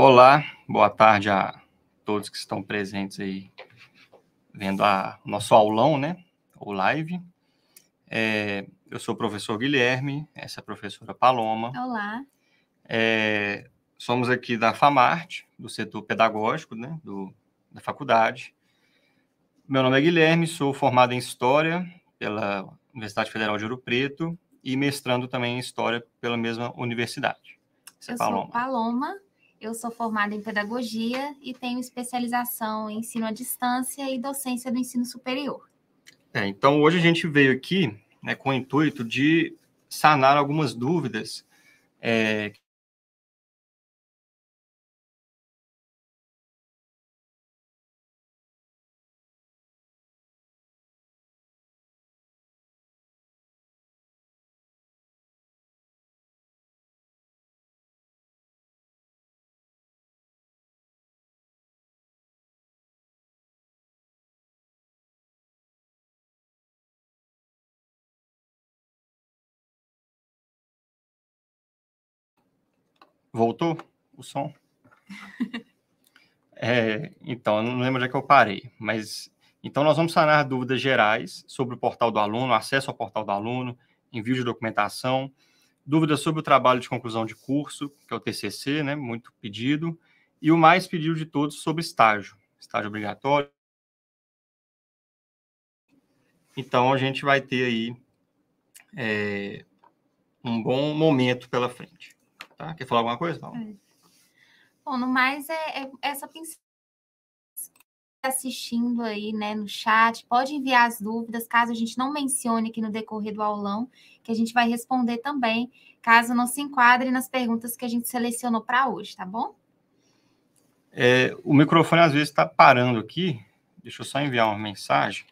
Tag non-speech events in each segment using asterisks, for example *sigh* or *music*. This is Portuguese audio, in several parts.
Olá, boa tarde a todos que estão presentes aí vendo a nosso aulão, né? O live. É, eu sou o professor Guilherme, essa é a professora Paloma. Olá. É, somos aqui da FAMART, do setor pedagógico, né? Do, da faculdade. Meu nome é Guilherme, sou formado em História pela Universidade Federal de Ouro Preto e mestrando também em História pela mesma universidade. Essa é eu é Paloma. sou Paloma, eu sou formada em pedagogia e tenho especialização em ensino à distância e docência do ensino superior. É, então, hoje a gente veio aqui né, com o intuito de sanar algumas dúvidas é, Voltou o som? *laughs* é, então, eu não lembro onde é que eu parei, mas então nós vamos sanar dúvidas gerais sobre o portal do aluno, acesso ao portal do aluno, envio de documentação, dúvidas sobre o trabalho de conclusão de curso, que é o TCC, né, muito pedido, e o mais pedido de todos sobre estágio, estágio obrigatório. Então a gente vai ter aí é, um bom momento pela frente. Tá? Quer falar alguma coisa? Não. É. Bom, no mais é, é essa pincel assistindo aí, né, no chat, pode enviar as dúvidas, caso a gente não mencione aqui no decorrer do aulão, que a gente vai responder também, caso não se enquadre nas perguntas que a gente selecionou para hoje, tá bom? É, o microfone às vezes está parando aqui. Deixa eu só enviar uma mensagem.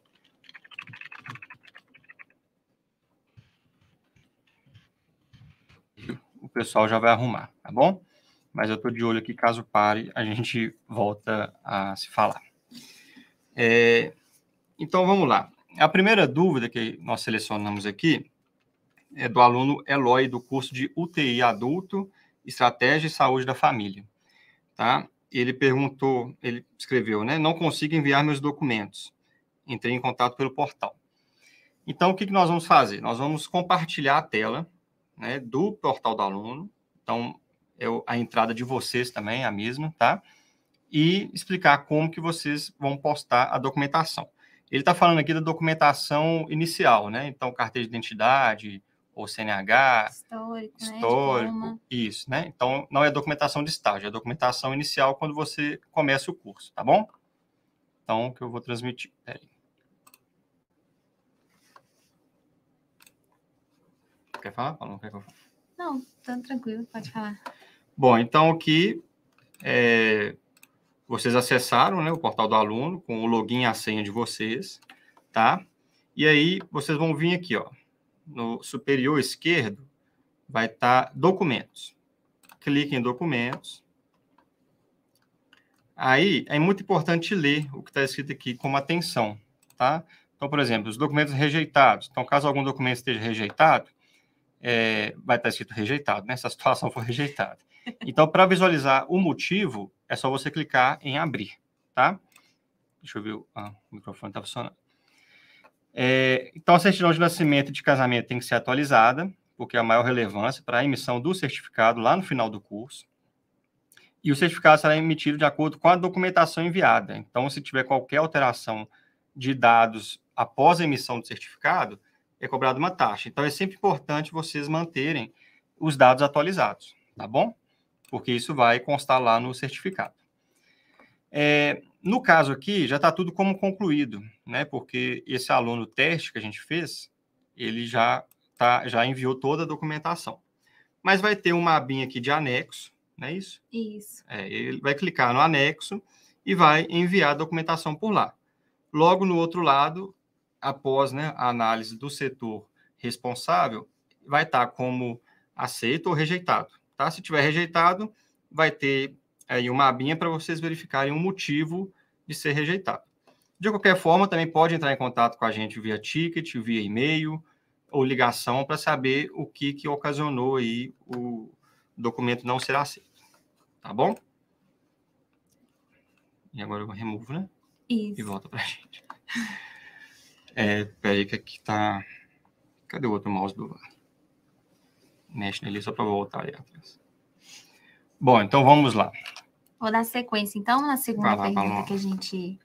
pessoal já vai arrumar, tá bom? Mas eu estou de olho aqui, caso pare, a gente volta a se falar. É, então vamos lá. A primeira dúvida que nós selecionamos aqui é do aluno Eloy, do curso de UTI Adulto, Estratégia e Saúde da Família. Tá? Ele perguntou, ele escreveu, né? Não consigo enviar meus documentos. Entrei em contato pelo portal. Então, o que, que nós vamos fazer? Nós vamos compartilhar a tela né, do portal do aluno. Então, eu, a entrada de vocês também é a mesma, tá? E explicar como que vocês vão postar a documentação. Ele está falando aqui da documentação inicial, né? Então, carteira de identidade ou CNH. Histórico, histórico né? isso, né? Então, não é documentação de estágio, é documentação inicial quando você começa o curso, tá bom? Então, que eu vou transmitir. Peraí. Quer falar, Paulo? Não, quer que eu... não, tá tranquilo, pode falar. Bom, então aqui é, vocês acessaram né, o portal do aluno com o login e a senha de vocês, tá? E aí vocês vão vir aqui, ó, no superior esquerdo vai estar tá documentos. Clique em documentos. Aí é muito importante ler o que está escrito aqui com atenção, tá? Então, por exemplo, os documentos rejeitados. Então, caso algum documento esteja rejeitado, é, vai estar escrito rejeitado, né? Se a situação for rejeitada. Então, para visualizar o motivo, é só você clicar em abrir, tá? Deixa eu ver, ah, o microfone está funcionando. É, então, a certidão de nascimento e de casamento tem que ser atualizada, porque é a maior relevância para a emissão do certificado lá no final do curso. E o certificado será emitido de acordo com a documentação enviada. Então, se tiver qualquer alteração de dados após a emissão do certificado, é cobrada uma taxa. Então, é sempre importante vocês manterem os dados atualizados, tá bom? Porque isso vai constar lá no certificado. É, no caso aqui, já está tudo como concluído, né? Porque esse aluno teste que a gente fez, ele já, tá, já enviou toda a documentação. Mas vai ter uma abinha aqui de anexo, não é isso? Isso. É, ele vai clicar no anexo e vai enviar a documentação por lá. Logo no outro lado, após né, a análise do setor responsável, vai estar como aceito ou rejeitado. Tá? Se tiver rejeitado, vai ter aí uma abinha para vocês verificarem o um motivo de ser rejeitado. De qualquer forma, também pode entrar em contato com a gente via ticket, via e-mail ou ligação para saber o que, que ocasionou aí o documento não ser aceito. Tá bom? E agora eu removo, né? Isso. E volta para a gente. É, peraí que aqui tá... Cadê o outro mouse do lado? Mexe nele só para voltar aí atrás. Bom, então vamos lá. Vou dar sequência. Então, na segunda lá, pergunta que a gente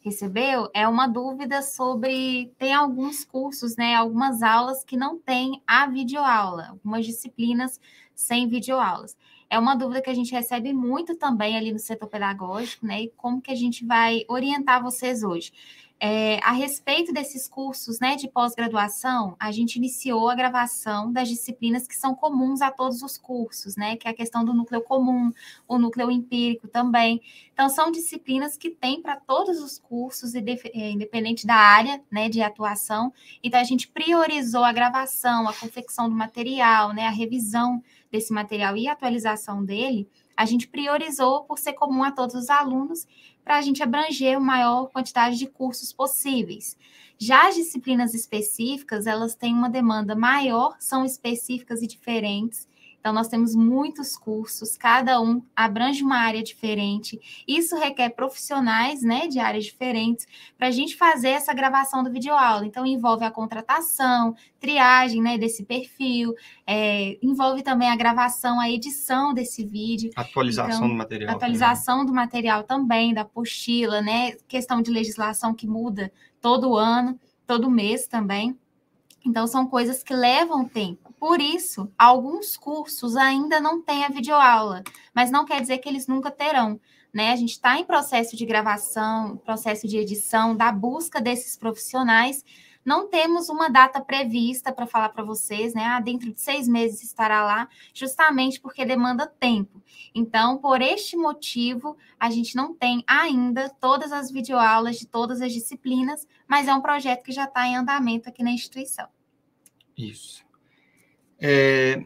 recebeu é uma dúvida sobre tem alguns cursos, né, algumas aulas que não tem a videoaula, algumas disciplinas sem videoaulas. É uma dúvida que a gente recebe muito também ali no setor pedagógico, né? E como que a gente vai orientar vocês hoje? É, a respeito desses cursos né, de pós-graduação, a gente iniciou a gravação das disciplinas que são comuns a todos os cursos, né? Que é a questão do núcleo comum, o núcleo empírico também. Então, são disciplinas que tem para todos os cursos, é, independente da área né, de atuação. Então, a gente priorizou a gravação, a confecção do material, né, a revisão desse material e a atualização dele a gente priorizou por ser comum a todos os alunos, para a gente abranger a maior quantidade de cursos possíveis. Já as disciplinas específicas, elas têm uma demanda maior, são específicas e diferentes, então, nós temos muitos cursos, cada um abrange uma área diferente. Isso requer profissionais né, de áreas diferentes para a gente fazer essa gravação do vídeo aula. Então, envolve a contratação, triagem né, desse perfil, é, envolve também a gravação, a edição desse vídeo. Atualização então, do material. Atualização também. do material também, da apostila, né? Questão de legislação que muda todo ano, todo mês também. Então, são coisas que levam tempo. Por isso, alguns cursos ainda não têm a videoaula, mas não quer dizer que eles nunca terão. Né? A gente está em processo de gravação, processo de edição, da busca desses profissionais. Não temos uma data prevista para falar para vocês, né? Ah, dentro de seis meses estará lá, justamente porque demanda tempo. Então, por este motivo, a gente não tem ainda todas as videoaulas de todas as disciplinas, mas é um projeto que já está em andamento aqui na instituição. Isso. É,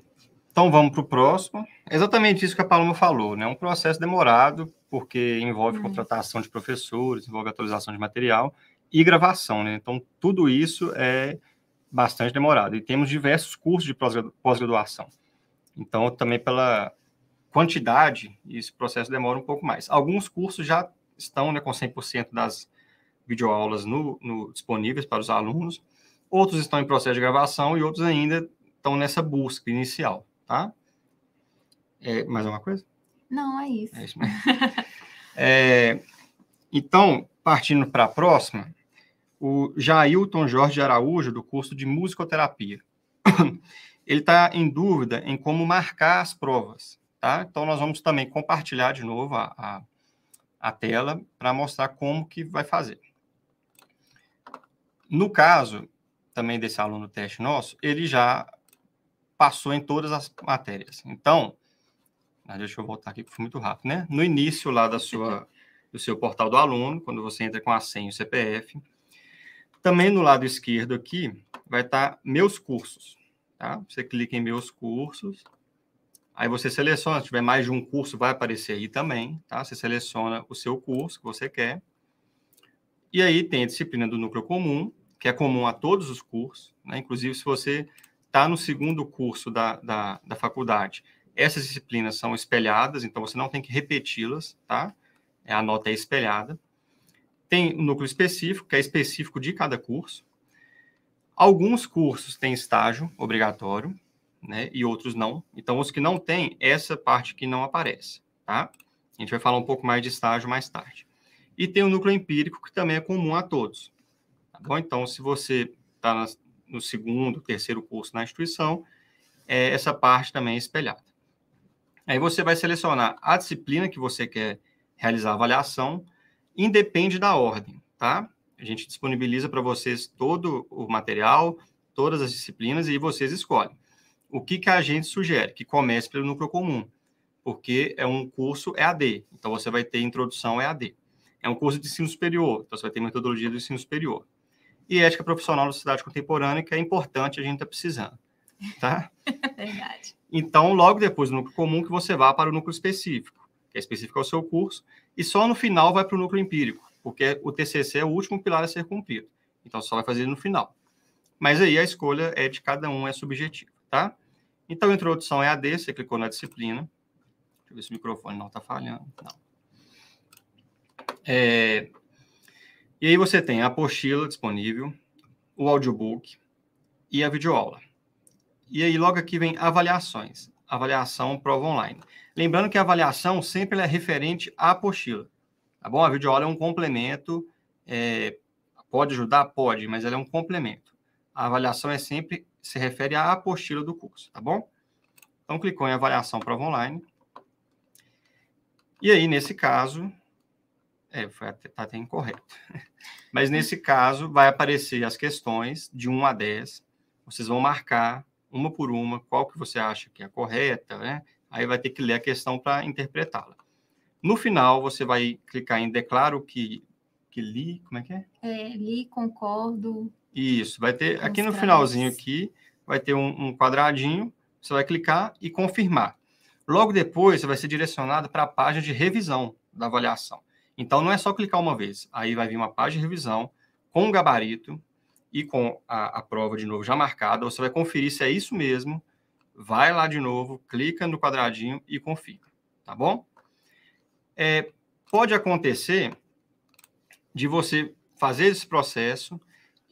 então vamos para o próximo. É exatamente isso que a Paloma falou, né? Um processo demorado, porque envolve uhum. contratação de professores, envolve atualização de material e gravação, né? Então tudo isso é bastante demorado. E temos diversos cursos de pós-graduação. Então, também pela quantidade, esse processo demora um pouco mais. Alguns cursos já estão né, com 100% das videoaulas no, no, disponíveis para os alunos, outros estão em processo de gravação e outros ainda estão nessa busca inicial, tá? É, mais alguma coisa? Não, é isso. É isso mesmo. *laughs* é, então, partindo para a próxima, o Jailton Jorge Araújo, do curso de musicoterapia. *coughs* Ele está em dúvida em como marcar as provas, tá? Então, nós vamos também compartilhar de novo a, a, a tela para mostrar como que vai fazer. No caso, também desse aluno teste nosso, ele já passou em todas as matérias. Então, deixa eu voltar aqui, que foi muito rápido, né? No início lá da sua, do seu portal do aluno, quando você entra com a senha e o CPF, também no lado esquerdo aqui vai estar tá meus cursos, tá? Você clica em meus cursos, aí você seleciona, se tiver mais de um curso, vai aparecer aí também, tá? Você seleciona o seu curso que você quer, e aí tem a disciplina do núcleo comum, que é comum a todos os cursos, né? inclusive se você está no segundo curso da, da, da, faculdade, essas disciplinas são espelhadas, então você não tem que repeti-las, tá? A nota é espelhada. Tem um núcleo específico, que é específico de cada curso. Alguns cursos têm estágio obrigatório, né? E outros não. Então, os que não têm, essa parte que não aparece, tá? A gente vai falar um pouco mais de estágio mais tarde. E tem o núcleo empírico, que também é comum a todos bom? Então, se você está no segundo, terceiro curso na instituição, é, essa parte também é espelhada. Aí você vai selecionar a disciplina que você quer realizar a avaliação, independe da ordem, tá? A gente disponibiliza para vocês todo o material, todas as disciplinas, e vocês escolhem. O que, que a gente sugere? Que comece pelo núcleo comum, porque é um curso EAD, então você vai ter introdução EAD. É um curso de ensino superior, então você vai ter metodologia do ensino superior e ética profissional da sociedade contemporânea, que é importante, a gente está precisando. Tá? *laughs* Verdade. Então, logo depois do núcleo comum, que você vá para o núcleo específico, que é específico ao seu curso, e só no final vai para o núcleo empírico, porque o TCC é o último pilar a ser cumprido. Então, só vai fazer no final. Mas aí a escolha é de cada um, é subjetiva, tá? Então, introdução é AD, você clicou na disciplina. Deixa eu ver se o microfone não está falhando. Não. É, e aí você tem a apostila disponível, o audiobook e a videoaula. E aí logo aqui vem avaliações, avaliação prova online. Lembrando que a avaliação sempre é referente à apostila, tá bom? A videoaula é um complemento, é, pode ajudar? Pode, mas ela é um complemento. A avaliação é sempre, se refere à apostila do curso, tá bom? Então, clicou em avaliação prova online. E aí, nesse caso, é, foi até, tá até incorreto. *laughs* Mas nesse caso, vai aparecer as questões de 1 a 10. Vocês vão marcar uma por uma qual que você acha que é a correta, né? Aí vai ter que ler a questão para interpretá-la. No final, você vai clicar em declaro que, que li, como é que é? é li, concordo. Isso, vai ter, aqui no finalzinho aqui, vai ter um, um quadradinho, você vai clicar e confirmar. Logo depois, você vai ser direcionado para a página de revisão da avaliação. Então, não é só clicar uma vez. Aí vai vir uma página de revisão com o gabarito e com a, a prova de novo já marcada. Você vai conferir se é isso mesmo. Vai lá de novo, clica no quadradinho e confira. Tá bom? É, pode acontecer de você fazer esse processo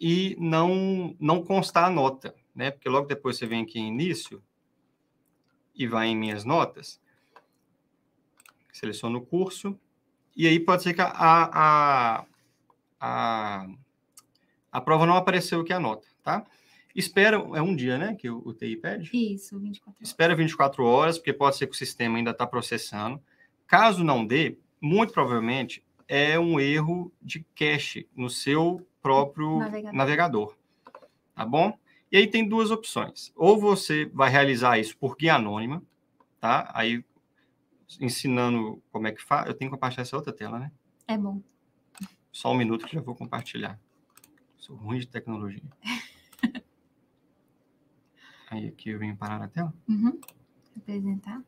e não, não constar a nota, né? Porque logo depois você vem aqui em início e vai em minhas notas, seleciono o curso, e aí pode ser que a, a, a, a prova não apareceu que a nota, tá? Espera, é um dia, né, que o, o TI pede? Isso, 24 horas. Espera 24 horas, porque pode ser que o sistema ainda está processando. Caso não dê, muito provavelmente é um erro de cache no seu próprio navegador. navegador. Tá bom? E aí tem duas opções. Ou você vai realizar isso por guia anônima, tá? Aí ensinando como é que faz. Eu tenho que compartilhar essa outra tela, né? É bom. Só um minuto que já vou compartilhar. Sou ruim de tecnologia. *laughs* Aí aqui eu venho parar na tela. Uhum. Apresentar.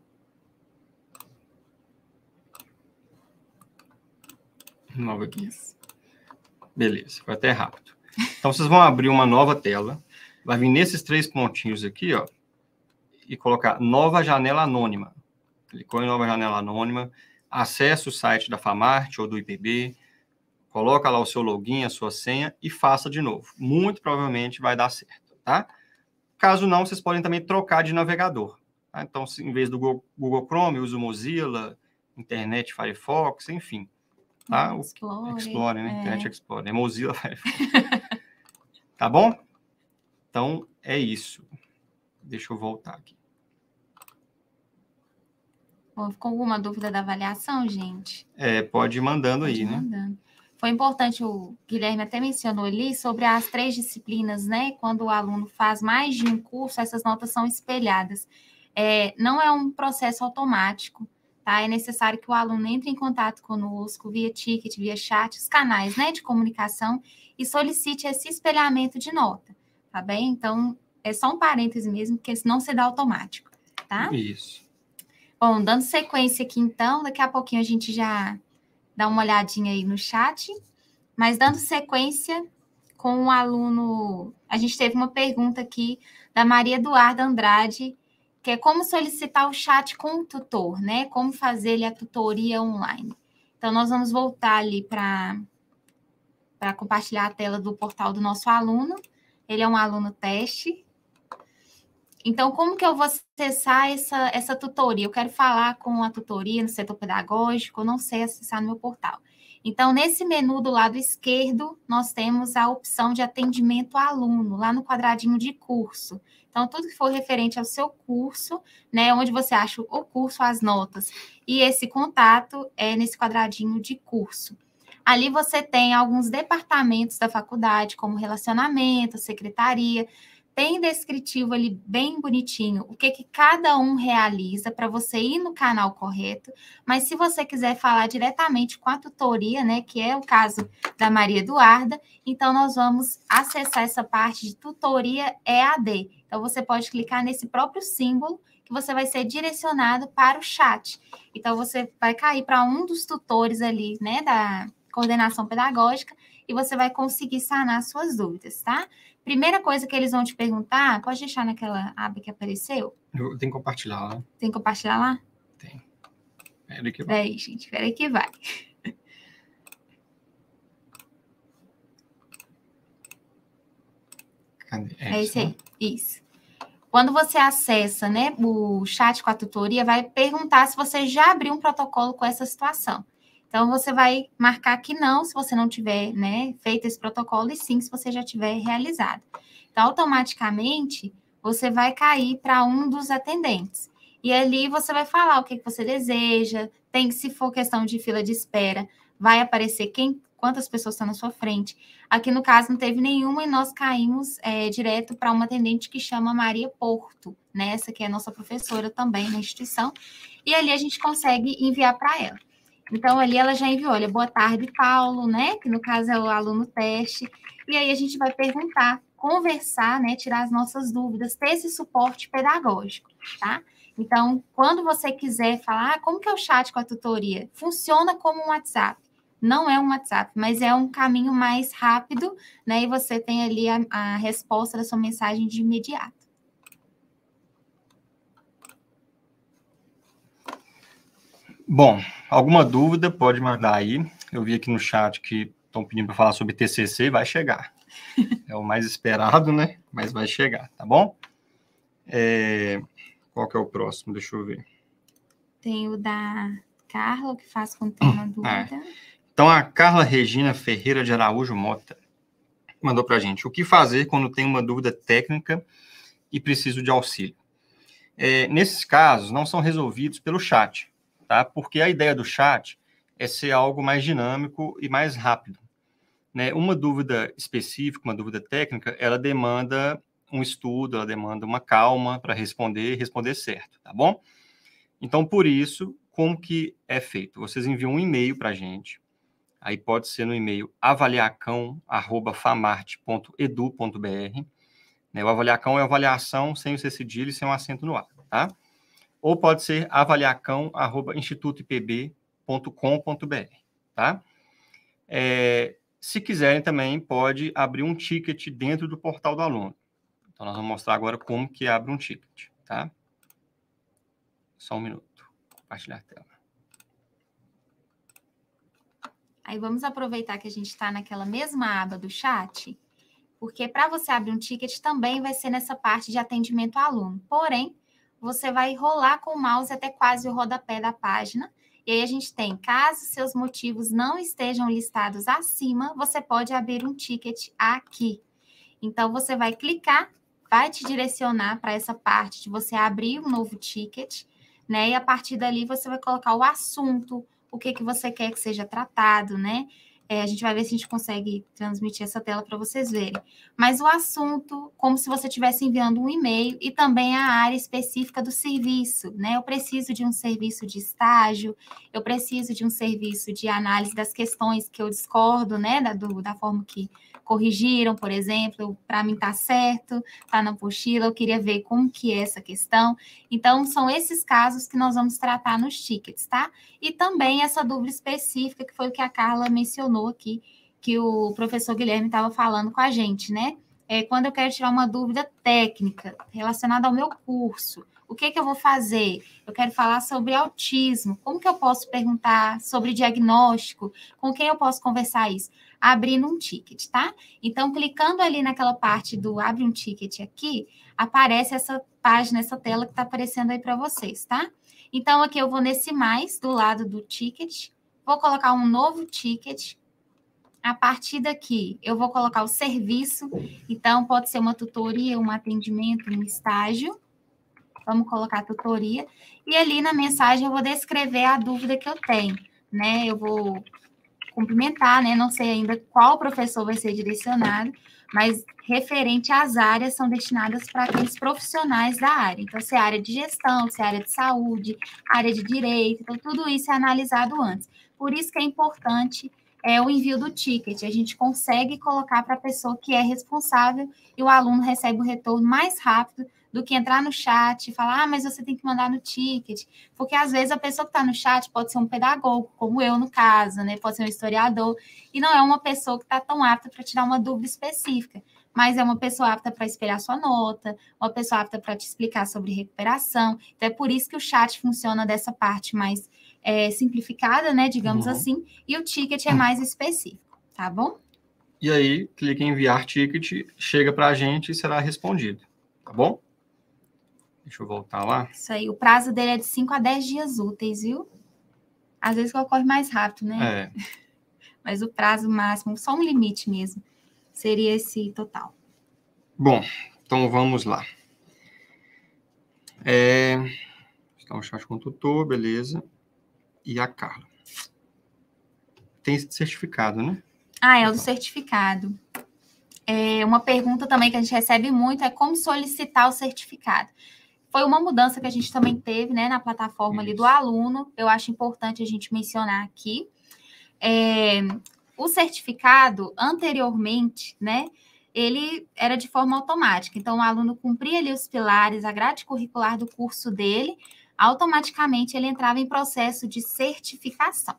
Nova aqui. Isso. Beleza, foi até rápido. Então vocês vão abrir uma nova tela. Vai vir nesses três pontinhos aqui, ó. E colocar nova janela anônima clicou em nova janela anônima, acesse o site da Famart ou do IPB, coloca lá o seu login, a sua senha e faça de novo. Muito provavelmente vai dar certo, tá? Caso não, vocês podem também trocar de navegador. Tá? Então, se, em vez do Google Chrome, usa o Mozilla, Internet Firefox, enfim. Tá? Explore, o, Explore né? É. Internet Explore. É Mozilla *laughs* Firefox. tá bom? Então, é isso. Deixa eu voltar aqui. Ficou alguma dúvida da avaliação, gente? É, pode ir mandando pode aí, né? mandando. né? Foi importante, o Guilherme até mencionou ali, sobre as três disciplinas, né? Quando o aluno faz mais de um curso, essas notas são espelhadas. É, não é um processo automático, tá? É necessário que o aluno entre em contato conosco via ticket, via chat, os canais né, de comunicação e solicite esse espelhamento de nota, tá bem? Então, é só um parêntese mesmo, porque senão se dá automático, tá? Isso. Bom, dando sequência aqui então, daqui a pouquinho a gente já dá uma olhadinha aí no chat, mas dando sequência com o um aluno, a gente teve uma pergunta aqui da Maria Eduarda Andrade, que é como solicitar o chat com o tutor, né? Como fazer a tutoria online. Então, nós vamos voltar ali para compartilhar a tela do portal do nosso aluno. Ele é um aluno teste, então, como que eu vou acessar essa, essa tutoria? Eu quero falar com a tutoria no setor pedagógico, não sei acessar no meu portal. Então, nesse menu do lado esquerdo, nós temos a opção de atendimento aluno, lá no quadradinho de curso. Então, tudo que for referente ao seu curso, né, onde você acha o curso, as notas, e esse contato é nesse quadradinho de curso. Ali você tem alguns departamentos da faculdade, como relacionamento, secretaria bem descritivo ali, bem bonitinho, o que, que cada um realiza para você ir no canal correto. Mas se você quiser falar diretamente com a tutoria, né, que é o caso da Maria Eduarda, então nós vamos acessar essa parte de tutoria EAD. Então você pode clicar nesse próprio símbolo que você vai ser direcionado para o chat. Então você vai cair para um dos tutores ali, né, da coordenação pedagógica e você vai conseguir sanar suas dúvidas, tá? Primeira coisa que eles vão te perguntar, pode deixar naquela aba que apareceu? Eu tenho que compartilhar lá. Tem que compartilhar lá? Tem. Peraí que vai. Peraí, gente, peraí que vai. É, é, isso aí. Né? Isso. Quando você acessa né, o chat com a tutoria, vai perguntar se você já abriu um protocolo com essa situação. Então, você vai marcar que não, se você não tiver né, feito esse protocolo, e sim, se você já tiver realizado. Então, automaticamente, você vai cair para um dos atendentes. E ali você vai falar o que, que você deseja, tem, se for questão de fila de espera, vai aparecer quem, quantas pessoas estão tá na sua frente. Aqui no caso não teve nenhuma e nós caímos é, direto para uma atendente que chama Maria Porto, né? Essa que é nossa professora também na instituição. E ali a gente consegue enviar para ela. Então, ali ela já enviou, olha, boa tarde, Paulo, né? Que no caso é o aluno teste. E aí a gente vai perguntar, conversar, né? Tirar as nossas dúvidas, ter esse suporte pedagógico, tá? Então, quando você quiser falar, ah, como que é o chat com a tutoria? Funciona como um WhatsApp. Não é um WhatsApp, mas é um caminho mais rápido, né? E você tem ali a, a resposta da sua mensagem de imediato. Bom, alguma dúvida pode mandar aí. Eu vi aqui no chat que estão pedindo para falar sobre TCC, vai chegar. *laughs* É o mais esperado, né? Mas vai chegar, tá bom? É... Qual que é o próximo? Deixa eu ver. Tem o da Carla, que faz com tema *clears throat* é. dúvida. É. Então, a Carla Regina Ferreira de Araújo Mota mandou para a gente. O que fazer quando tem uma dúvida técnica e preciso de auxílio? É, nesses casos, não são resolvidos pelo chat, tá? Porque a ideia do chat é ser algo mais dinâmico e mais rápido. Né? Uma dúvida específica, uma dúvida técnica, ela demanda um estudo, ela demanda uma calma para responder, responder certo, tá bom? Então, por isso, como que é feito? Vocês enviam um e-mail para a gente, aí pode ser no e-mail avaliacão.famarte.edu.br, né? O avaliacão é avaliação sem o C cedilha e sem o um acento no ar, tá? ou pode ser avaliacão.institutoipb.com.br, tá? É, se quiserem também, pode abrir um ticket dentro do portal do aluno. Então, nós vamos mostrar agora como que abre um ticket, tá? Só um minuto. Compartilhar a tela. Aí vamos aproveitar que a gente está naquela mesma aba do chat, porque para você abrir um ticket também vai ser nessa parte de atendimento ao aluno. Porém, você vai rolar com o mouse até quase o rodapé da página. E aí a gente tem, caso seus motivos não estejam listados acima, você pode abrir um ticket aqui. Então você vai clicar, vai te direcionar para essa parte de você abrir um novo ticket, né? E a partir dali você vai colocar o assunto, o que que você quer que seja tratado, né? É, a gente vai ver se a gente consegue transmitir essa tela para vocês verem. Mas o assunto, como se você estivesse enviando um e-mail, e também a área específica do serviço, né? Eu preciso de um serviço de estágio, eu preciso de um serviço de análise das questões que eu discordo, né? Da, do, da forma que corrigiram, por exemplo, para mim tá certo, tá na pochila. eu queria ver como que é essa questão. Então, são esses casos que nós vamos tratar nos tickets, tá? E também essa dúvida específica, que foi o que a Carla mencionou mencionou aqui que o professor Guilherme estava falando com a gente, né? É, quando eu quero tirar uma dúvida técnica relacionada ao meu curso, o que, é que eu vou fazer? Eu quero falar sobre autismo, como que eu posso perguntar sobre diagnóstico, com quem eu posso conversar isso? Abrindo um ticket, tá? Então, clicando ali naquela parte do abre um ticket aqui, aparece essa página, essa tela que está aparecendo aí para vocês, tá? Então, aqui eu vou nesse mais, do lado do ticket, vou colocar um novo ticket, a partir daqui, eu vou colocar o serviço. Então, pode ser uma tutoria, um atendimento, um estágio. Vamos colocar tutoria. E ali na mensagem eu vou descrever a dúvida que eu tenho, né? Eu vou cumprimentar, né? Não sei ainda qual professor vai ser direcionado, mas referente às áreas são destinadas para aqueles profissionais da área. Então, se é área de gestão, se é área de saúde, área de direito, então tudo isso é analisado antes. Por isso que é importante é o envio do ticket. A gente consegue colocar para a pessoa que é responsável e o aluno recebe o retorno mais rápido do que entrar no chat e falar, ah, mas você tem que mandar no ticket. Porque às vezes a pessoa que está no chat pode ser um pedagogo, como eu no caso, né? Pode ser um historiador, e não é uma pessoa que está tão apta para tirar uma dúvida específica. Mas é uma pessoa apta para esperar sua nota, uma pessoa apta para te explicar sobre recuperação. Então é por isso que o chat funciona dessa parte mais é, simplificada, né? Digamos uhum. assim, e o ticket é mais específico, tá bom? E aí, clica em enviar ticket, chega para a gente e será respondido, tá bom? Deixa eu voltar lá. Isso aí, o prazo dele é de 5 a 10 dias úteis, viu? Às vezes ocorre mais rápido, né? É. *laughs* Mas o prazo máximo, só um limite mesmo, seria esse total. Bom, então vamos lá. É... Está um chat com o tutor, beleza e a Carla. Tem certificado, né? Ah, é o do certificado. É, uma pergunta também que a gente recebe muito é como solicitar o certificado. Foi uma mudança que a gente também teve né, na plataforma Isso. ali do aluno. Eu acho importante a gente mencionar aqui. É, o certificado, anteriormente, né? Ele era de forma automática. Então, o aluno cumpria ali os pilares, a grade curricular do curso dele, automaticamente ele entrava em processo de certificação.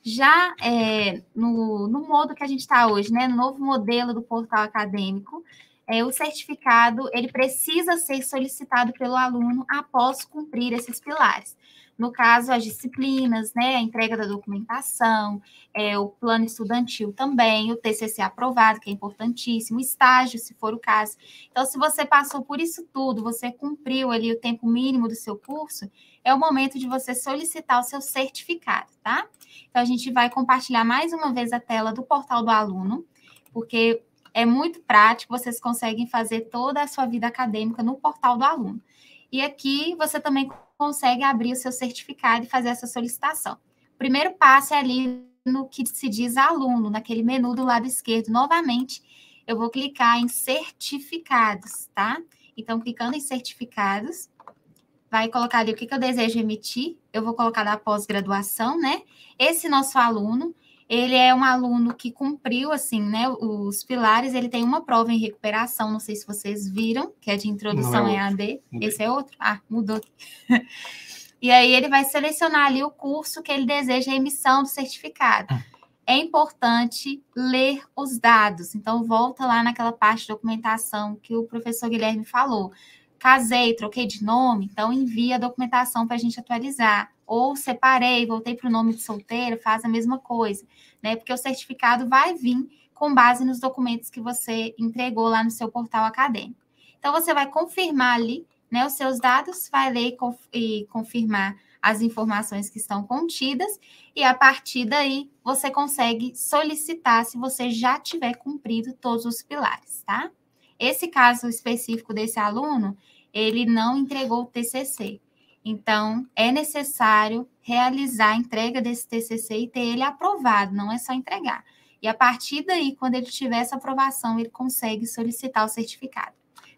Já é, no, no modo que a gente está hoje, né, no novo modelo do portal acadêmico, é, o certificado ele precisa ser solicitado pelo aluno após cumprir esses pilares no caso, as disciplinas, né, a entrega da documentação, é, o plano estudantil também, o TCC aprovado, que é importantíssimo, estágio, se for o caso. Então, se você passou por isso tudo, você cumpriu ali o tempo mínimo do seu curso, é o momento de você solicitar o seu certificado, tá? Então, a gente vai compartilhar mais uma vez a tela do portal do aluno, porque é muito prático, vocês conseguem fazer toda a sua vida acadêmica no portal do aluno. E aqui você também consegue abrir o seu certificado e fazer essa solicitação. O primeiro passo é ali no que se diz aluno, naquele menu do lado esquerdo. Novamente, eu vou clicar em certificados, tá? Então, clicando em certificados, vai colocar ali o que, que eu desejo emitir. Eu vou colocar da pós-graduação, né? Esse nosso aluno, ele é um aluno que cumpriu, assim, né, os pilares. Ele tem uma prova em recuperação, não sei se vocês viram, que é de introdução é em AD. Esse é outro? Ah, mudou. *laughs* e aí ele vai selecionar ali o curso que ele deseja a emissão do certificado. É importante ler os dados. Então, volta lá naquela parte de documentação que o professor Guilherme falou casei, troquei de nome, então envia a documentação para a gente atualizar. Ou separei, voltei para o nome de solteiro, faz a mesma coisa, né? Porque o certificado vai vir com base nos documentos que você entregou lá no seu portal acadêmico. Então, você vai confirmar ali né, os seus dados, vai ler e confirmar as informações que estão contidas, e a partir daí você consegue solicitar se você já tiver cumprido todos os pilares, tá? Esse caso específico desse aluno, ele não entregou o TCC, então, é necessário realizar a entrega desse TCC e ter ele aprovado, não é só entregar. E a partir daí, quando ele tiver essa aprovação, ele consegue solicitar o certificado.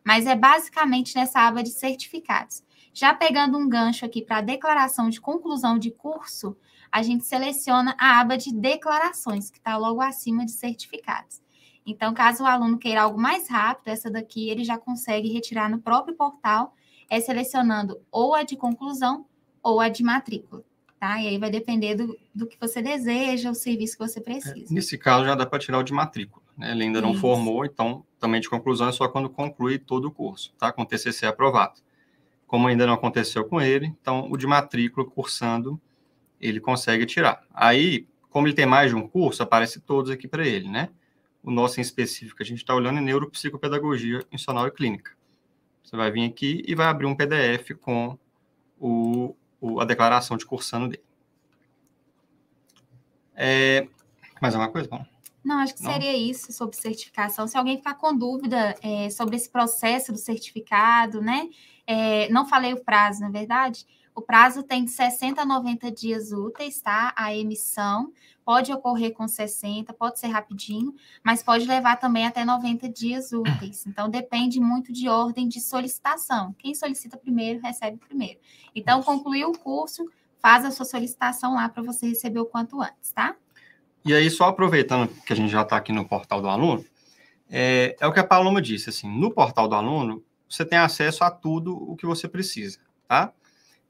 Mas é basicamente nessa aba de certificados. Já pegando um gancho aqui para a declaração de conclusão de curso, a gente seleciona a aba de declarações, que está logo acima de certificados. Então, caso o aluno queira algo mais rápido, essa daqui ele já consegue retirar no próprio portal é selecionando ou a de conclusão ou a de matrícula. Tá? E aí vai depender do, do que você deseja, o serviço que você é, precisa. Nesse caso, já dá para tirar o de matrícula. Né? Ele ainda não Isso. formou, então também de conclusão é só quando conclui todo o curso, tá? com o TCC aprovado. Como ainda não aconteceu com ele, então o de matrícula, cursando, ele consegue tirar. Aí, como ele tem mais de um curso, aparece todos aqui para ele, né? O nosso em específico, a gente está olhando em é neuropsicopedagogia institucional e clínica. Você vai vir aqui e vai abrir um PDF com o, o a declaração de cursando dele. É, mais alguma coisa, bom? Não, acho que seria isso sobre certificação. Se alguém ficar com dúvida é, sobre esse processo do certificado, né? É, não falei o prazo, na verdade. O prazo tem de 60 a 90 dias úteis, tá? A emissão pode ocorrer com 60, pode ser rapidinho, mas pode levar também até 90 dias úteis. *clears throat* Então, depende muito de ordem de solicitação. Quem solicita primeiro, recebe primeiro. Então, concluiu o curso, faz a sua solicitação lá para você receber o quanto antes, tá? E aí, só aproveitando que a gente já está aqui no portal do aluno, é, é, o que a Paloma disse, assim, no portal do aluno, você tem acesso a tudo o que você precisa, tá?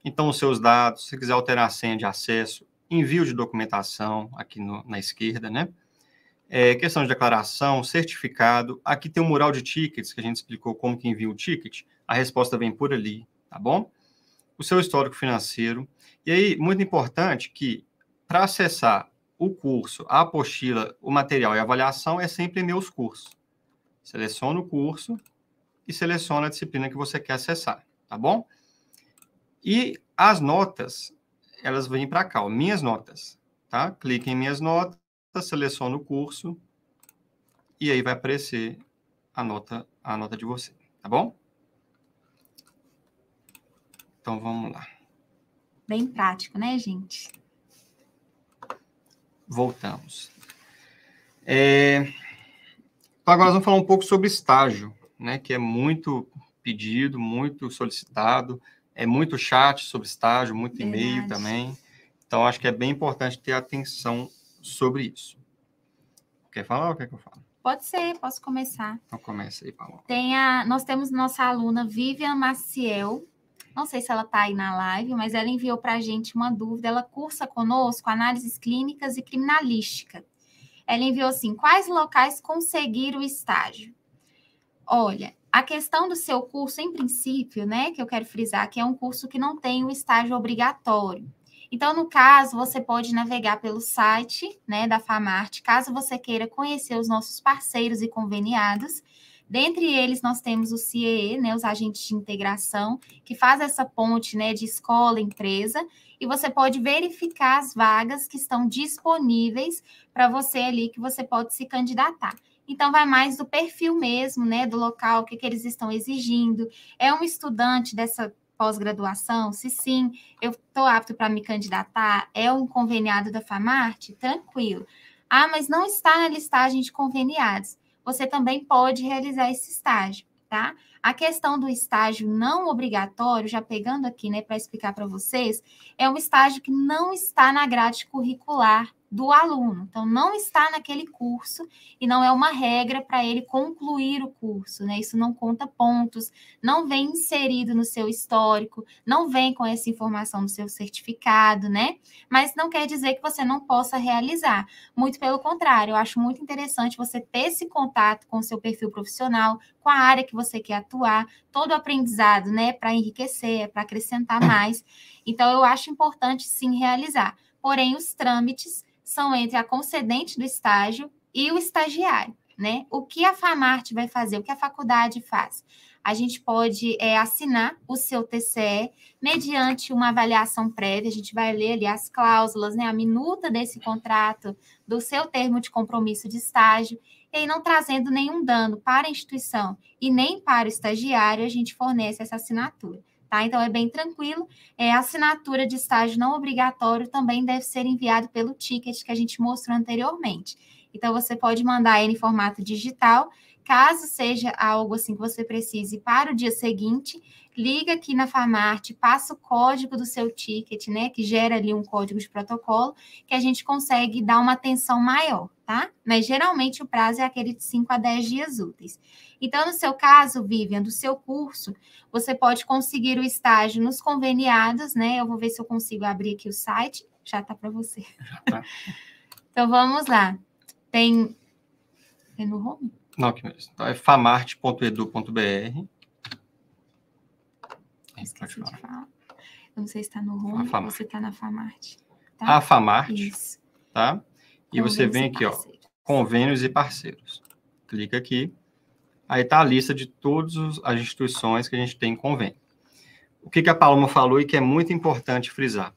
Então, os seus dados, se quiser alterar a senha de acesso, envio de documentação, aqui no, na esquerda, né? É, questão de declaração, certificado. Aqui tem um mural de tickets, que a gente explicou como que envia o ticket. A resposta vem por ali, tá bom? O seu histórico financeiro. E aí, muito importante que, para acessar o curso, a apostila, o material e a avaliação, é sempre meus cursos. Seleciona o curso e seleciona a disciplina que você quer acessar, tá bom? E as notas, elas vêm para cá, ó, minhas notas, tá? Clique em minhas notas, seleciona o curso e aí vai aparecer a nota, a nota de você, tá bom? Então vamos lá. Bem prático, né, gente? Voltamos. É... Então agora nós vamos falar um pouco sobre estágio, né? Que é muito pedido, muito solicitado é muito chat sobre estágio, muito e-mail também. Então, acho que é bem importante ter atenção sobre isso. Quer falar ou quer que eu fale? Pode ser, posso começar. Então começa aí, Paulo. Tem a, nós temos nossa aluna Vivian Maciel. Não sei se ela está aí na live, mas ela enviou para a gente uma dúvida. Ela cursa conosco análises clínicas e criminalística. Ela enviou assim: quais locais conseguir o estágio? Olha, a questão do seu curso, em princípio, né, que eu quero frisar, que é um curso que não tem um estágio obrigatório. Então, no caso, você pode navegar pelo site né, da Famarte, caso você queira conhecer os nossos parceiros e conveniados. Dentre eles, nós temos o CIE, né, os agentes de integração, que faz essa ponte né, de escola, empresa, e você pode verificar as vagas que estão disponíveis para você ali, que você pode se candidatar. Então, vai mais do perfil mesmo, né, do local, o que, que eles estão exigindo. É um estudante dessa pós-graduação? Se sim, eu estou apto para me candidatar? É um conveniado da FAMART? Tranquilo. Ah, mas não está na listagem de conveniados. Você também pode realizar esse estágio, tá? A questão do estágio não obrigatório, já pegando aqui, né, para explicar para vocês, é um estágio que não está na grade curricular do aluno. Então, não está naquele curso e não é uma regra para ele concluir o curso, né? Isso não conta pontos, não vem inserido no seu histórico, não vem com essa informação no seu certificado, né? Mas não quer dizer que você não possa realizar. Muito pelo contrário, eu acho muito interessante você ter esse contato com o seu perfil profissional, com a área que você quer atuar, todo o aprendizado, né? Para enriquecer, é para acrescentar mais. Então, eu acho importante sim realizar. Porém, os trâmites são entre a concedente do estágio e o estagiário, né? O que a FAMART vai fazer, o que a faculdade faz? A gente pode é, assinar o seu TCE mediante uma avaliação prévia, a gente vai ler ali as cláusulas, né, a minuta desse contrato, do seu termo de compromisso de estágio, e aí não trazendo nenhum dano para a instituição e nem para o estagiário, a gente fornece essa assinatura. Tá? Então é bem tranquilo. É, a assinatura de estágio não obrigatório também deve ser enviado pelo ticket que a gente mostrou anteriormente. Então você pode mandar ele em formato digital, caso seja algo assim que você precise para o dia seguinte, liga aqui na Famarte, passa o código do seu ticket, né, que gera ali um código de protocolo, que a gente consegue dar uma atenção maior, tá? Mas geralmente o prazo é aquele de 5 a 10 dias úteis. Então, no seu caso, Vivian, do seu curso, você pode conseguir o estágio nos conveniados, né? Eu vou ver se eu consigo abrir aqui o site, já tá para você. Já tá. *laughs* então, vamos lá. Tem. Tem é no home? Não, aqui mesmo. Então, é famarte.edu.br esqueci Pode de falar. Eu não sei se está no Home ou se está na Famart. Tá? A Famart, Isso. tá? E você vem aqui, ó, convênios e parceiros. Clica aqui. Aí está a lista de todas as instituições que a gente tem em convênio. O que, que a Paloma falou e que é muito importante frisar?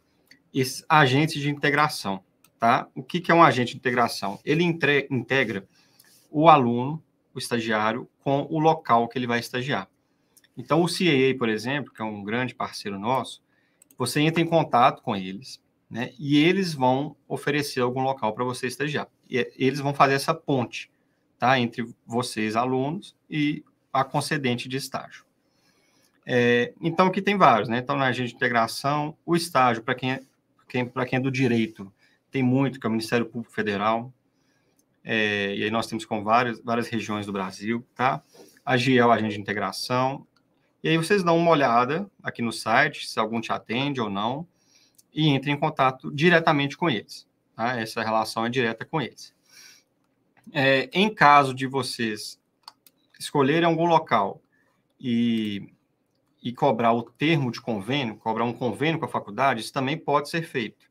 agentes de integração, tá? O que, que é um agente de integração? Ele integra o aluno, o estagiário, com o local que ele vai estagiar. Então, o CAA, por exemplo, que é um grande parceiro nosso, você entra em contato com eles, né? E eles vão oferecer algum local para você estagiar. E eles vão fazer essa ponte, tá? Entre vocês, alunos, e a concedente de estágio. É, então, aqui tem vários, né? Então, na agenda de integração, o estágio, para quem, é, quem, quem é do direito, tem muito, que é o Ministério Público Federal, é, e aí nós temos com várias, várias regiões do Brasil, tá? A GIEL, Agenda de Integração, e aí vocês dão uma olhada aqui no site, se algum te atende ou não, e entrem em contato diretamente com eles. Tá? Essa relação é direta com eles. É, em caso de vocês escolherem algum local e, e cobrar o termo de convênio, cobrar um convênio com a faculdade, isso também pode ser feito.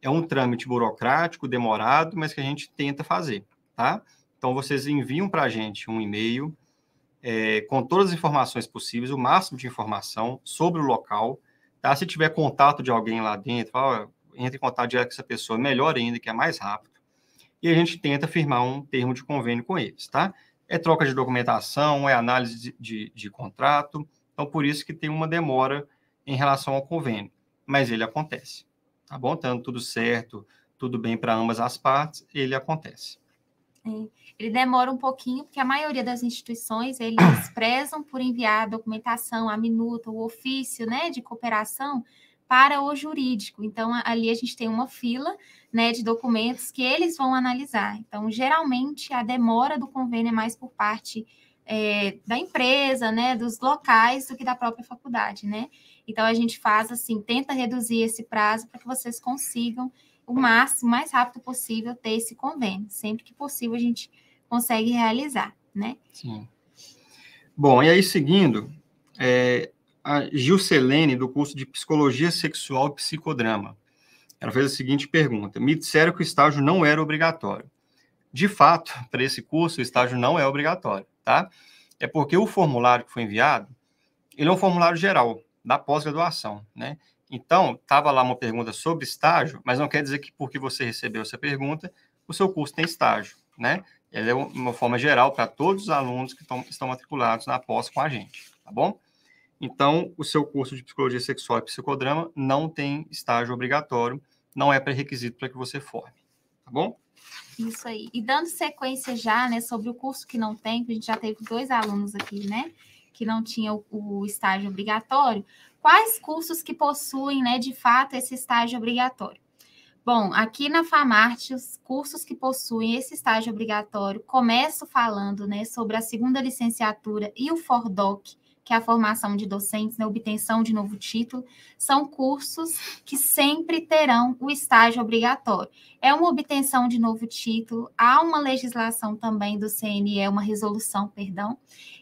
É um trâmite burocrático, demorado, mas que a gente tenta fazer, tá? Então, vocês enviam para a gente um e-mail é, com todas as informações possíveis, o máximo de informação sobre o local. Tá? Se tiver contato de alguém lá dentro, fala, entre em contato direto com essa pessoa, melhor ainda, que é mais rápido. E a gente tenta firmar um termo de convênio com eles, tá? É troca de documentação, é análise de, de, de contrato. Então, por isso que tem uma demora em relação ao convênio. Mas ele acontece, tá bom? Tendo tudo certo, tudo bem para ambas as partes, ele acontece. Ele demora um pouquinho, porque a maioria das instituições, eles *coughs* prezam por enviar a documentação, a minuta, o ofício, né, de cooperação para o jurídico. Então, ali a gente tem uma fila, né, de documentos que eles vão analisar. Então, geralmente, a demora do convênio é mais por parte é, da empresa, né, dos locais, do que da própria faculdade, né? Então a gente faz assim, tenta reduzir esse prazo para que vocês consigam o máximo, mais rápido possível, ter esse convênio. Sempre que possível, a gente consegue realizar, né? Sim. Bom, e aí seguindo, é, a Gilcelene, do curso de Psicologia Sexual e Psicodrama, ela fez a seguinte pergunta: Me disseram que o estágio não era obrigatório. De fato, *laughs* para esse curso, o estágio não é obrigatório, tá? É porque o formulário que foi enviado, ele é um formulário geral da pós-graduação, né? Então, estava lá uma pergunta sobre estágio, mas não quer dizer que porque você recebeu essa pergunta, o seu curso tem estágio, né? Ela é uma forma geral para todos os alunos que tão, estão matriculados na pós com a gente, tá bom? Então, o seu curso de psicologia sexual e psicodrama não tem estágio obrigatório, não é pré-requisito para que você forme, tá bom? Isso aí. E dando sequência já, né, sobre o curso que não tem, que a gente já teve dois alunos aqui, né, que não tinha o, o estágio obrigatório, quais cursos que possuem, né, de fato, esse estágio obrigatório. Bom, aqui na Famarte, os cursos que possuem esse estágio obrigatório, começo falando né, sobre a segunda licenciatura e o FORDOC, que é a formação de docentes, né, obtenção de novo título, são cursos que sempre terão o estágio obrigatório. É uma obtenção de novo título, há uma legislação também do CNE, uma resolução, perdão,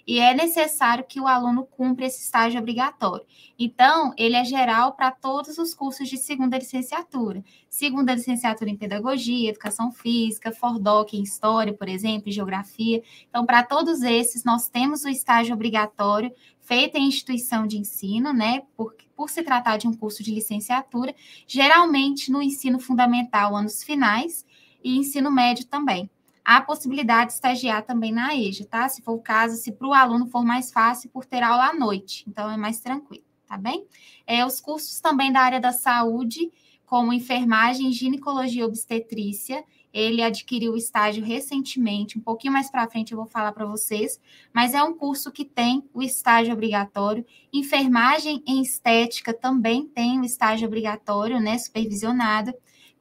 e é necessário que o aluno cumpra esse estágio obrigatório. Então, ele é geral para todos os cursos de segunda licenciatura. Segunda licenciatura em pedagogia, educação física, Fordoc em história, por exemplo, geografia. Então, para todos esses, nós temos o estágio obrigatório feito em instituição de ensino, né? Por, por se tratar de um curso de licenciatura, geralmente no ensino fundamental, anos finais, e ensino médio também a possibilidade de estagiar também na EJA, tá? Se for o caso, se para o aluno for mais fácil por ter aula à noite, então é mais tranquilo, tá bem? É, os cursos também da área da saúde, como enfermagem, ginecologia e obstetrícia, ele adquiriu o estágio recentemente, um pouquinho mais para frente eu vou falar para vocês, mas é um curso que tem o estágio obrigatório. Enfermagem em estética também tem o estágio obrigatório, né, supervisionado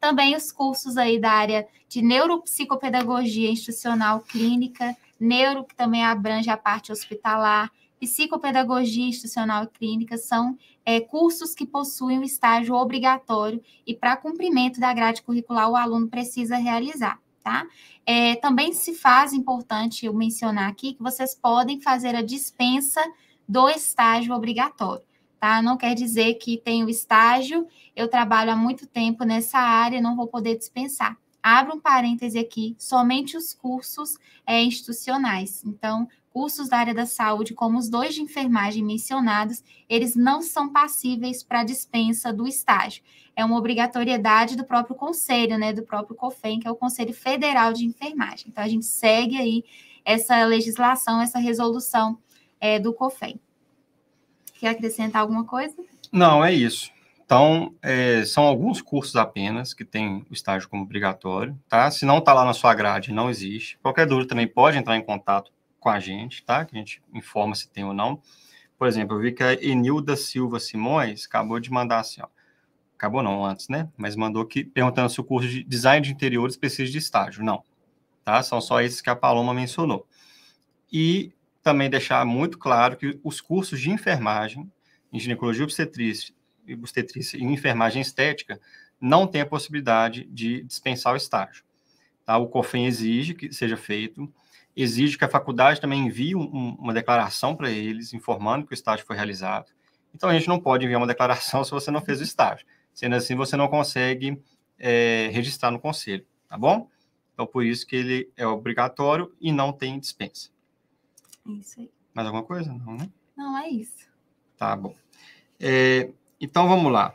também os cursos aí da área de neuropsicopedagogia institucional clínica, neuro, que também abrange a parte hospitalar, psicopedagogia institucional e clínica, são é, cursos que possuem um estágio obrigatório e para cumprimento da grade curricular o aluno precisa realizar. Tá? É, também se faz importante eu mencionar aqui que vocês podem fazer a dispensa do estágio obrigatório tá? Não quer dizer que tenho estágio, eu trabalho há muito tempo nessa área, não vou poder dispensar. Abro um parêntese aqui, somente os cursos é, institucionais. Então, cursos da área da saúde, como os dois de enfermagem mencionados, eles não são passíveis para dispensa do estágio. É uma obrigatoriedade do próprio conselho, né, do próprio COFEN, que é o Conselho Federal de Enfermagem. Então, a gente segue aí essa legislação, essa resolução é, do COFEN. Quer acrescentar alguma coisa? Não, é isso. Então, é, são alguns cursos apenas que tem o estágio como obrigatório, tá? Se não está lá na sua grade, não existe. Qualquer dúvida também pode entrar em contato com a gente, tá? Que a gente informa se tem ou não. Por exemplo, eu vi que a Enilda Silva Simões acabou de mandar assim, ó. Acabou não, antes, né? Mas mandou que perguntando se o curso de design de interiores precisa de estágio. Não, tá? São só esses que a Paloma mencionou. E também deixar muito claro que os cursos de enfermagem, em ginecologia obstetrícia, obstetrícia e enfermagem estética, não tem a possibilidade de dispensar o estágio. Tá? O COFEN exige que seja feito, exige que a faculdade também envie um, uma declaração para eles, informando que o estágio foi realizado. Então, a gente não pode enviar uma declaração se você não fez o estágio. Sendo assim, você não consegue é, registrar no conselho, tá bom? Então, por isso que ele é obrigatório e não tem dispensa. É isso aí. Mais alguma coisa? Não, né? Não, é isso. Tá bom. É, então vamos lá.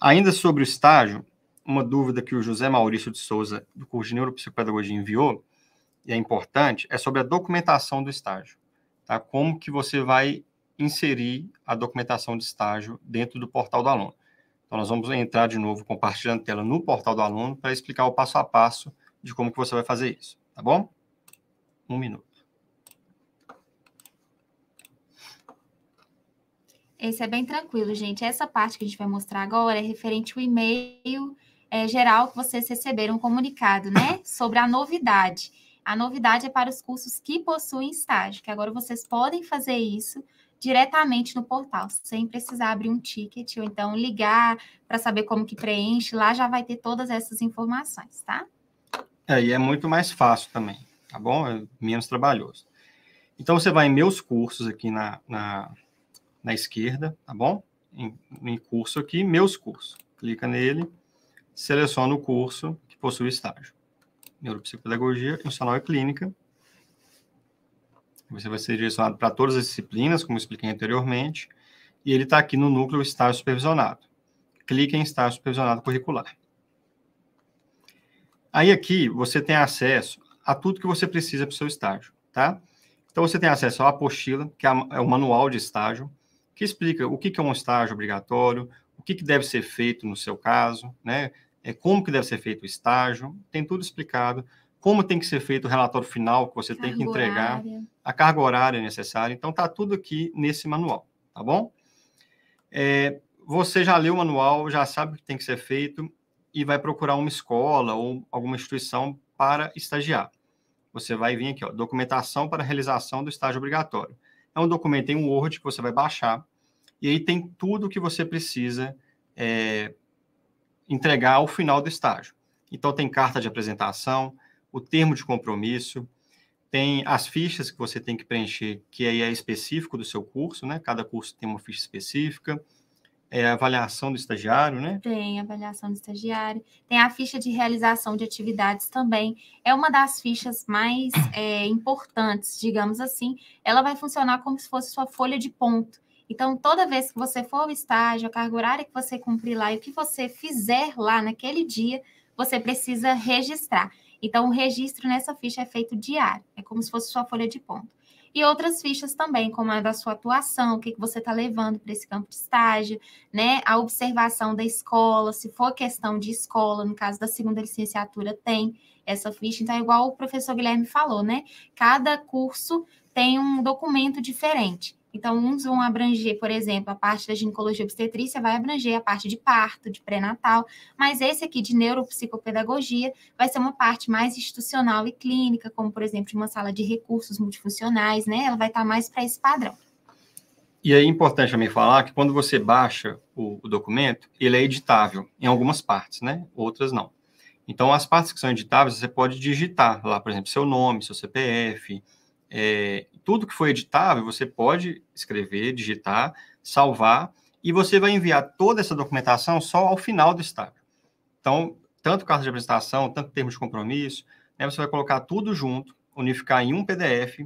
Ainda sobre o estágio, uma dúvida que o José Maurício de Souza, do curso de Neuropsicopedagogia, enviou, e é importante, é sobre a documentação do estágio. Tá? Como que você vai inserir a documentação de estágio dentro do portal do aluno. Então, nós vamos entrar de novo compartilhando tela no portal do aluno para explicar o passo a passo de como que você vai fazer isso, tá bom? Um minuto. Esse é bem tranquilo, gente. Essa parte que a gente vai mostrar agora é referente ao e-mail é, geral que vocês receberam um comunicado, né? *coughs* Sobre a novidade. A novidade é para os cursos que possuem estágio, que agora vocês podem fazer isso diretamente no portal, sem precisar abrir um ticket ou então ligar para saber como que preenche. Lá já vai ter todas essas informações, tá? É, e é muito mais fácil também, tá bom? É menos trabalhoso. Então, você vai em meus cursos aqui na, na na esquerda, tá bom? Em, em curso aqui, meus cursos. Clica nele, seleciona o curso que possui estágio. Neuropsicopedagogia, funcional é e clínica. Você vai ser direcionado para todas as disciplinas, como expliquei anteriormente, e ele está aqui no núcleo estágio supervisionado. Clique em estágio supervisionado curricular. Aí aqui você tem acesso a tudo que você precisa para o seu estágio, tá? Então você tem acesso à apostila, que é, é o manual de estágio, que explica o que, é um estágio obrigatório, o que, que deve ser feito no seu caso, né? É, como que deve ser feito o estágio, tem tudo explicado, como tem que ser feito o relatório final que você carga tem que entregar, horária. a carga horária necessária. Então, tá tudo aqui nesse manual, tá bom? É, você já leu o manual, já sabe o que tem que ser feito e vai procurar uma escola ou alguma instituição para estagiar. Você vai vir aqui, ó, documentação para realização do estágio obrigatório. É um documento em Word que você vai baixar, e aí tem tudo que você precisa é, entregar ao final do estágio. Então, tem carta de apresentação, o termo de compromisso, tem as fichas que você tem que preencher, que aí é específico do seu curso, né? Cada curso tem uma ficha específica é, avaliação do estagiário, né? Tem avaliação do estagiário, tem a ficha de realização de atividades também. É uma das fichas mais é, importantes, digamos assim. Ela vai funcionar como se fosse sua folha de ponto. Então, toda vez que você for ao estágio, a carga horária que você cumprir lá e o que você fizer lá naquele dia, você precisa registrar. Então, o registro nessa ficha é feito diário, é como se fosse sua folha de ponto e outras fichas também, como a da sua atuação, o que, que você está levando para esse campo de estágio, né? A observação da escola, se for questão de escola, no caso da segunda licenciatura, tem essa ficha. Então, é igual o professor Guilherme falou, né? Cada curso tem um documento diferente. Então, uns vão abranger, por exemplo, a parte da ginecologia obstetrícia vai abranger a parte de parto, de pré-natal, mas esse aqui de neuropsicopedagogia vai ser uma parte mais institucional e clínica, como, por exemplo, uma sala de recursos multifuncionais, né? Ela vai estar mais para esse padrão. E é importante também falar que quando você baixa o, o documento, ele é editável em algumas partes, né? Outras não. Então, as partes que são editáveis, você pode digitar lá, por exemplo, seu nome, seu CPF, é, tudo que foi editável, você pode escrever, digitar, salvar, e você vai enviar toda essa documentação só ao final do estágio. Então, tanto carta de apresentação, tanto termos de compromisso, né, você vai colocar tudo junto, unificar em um PDF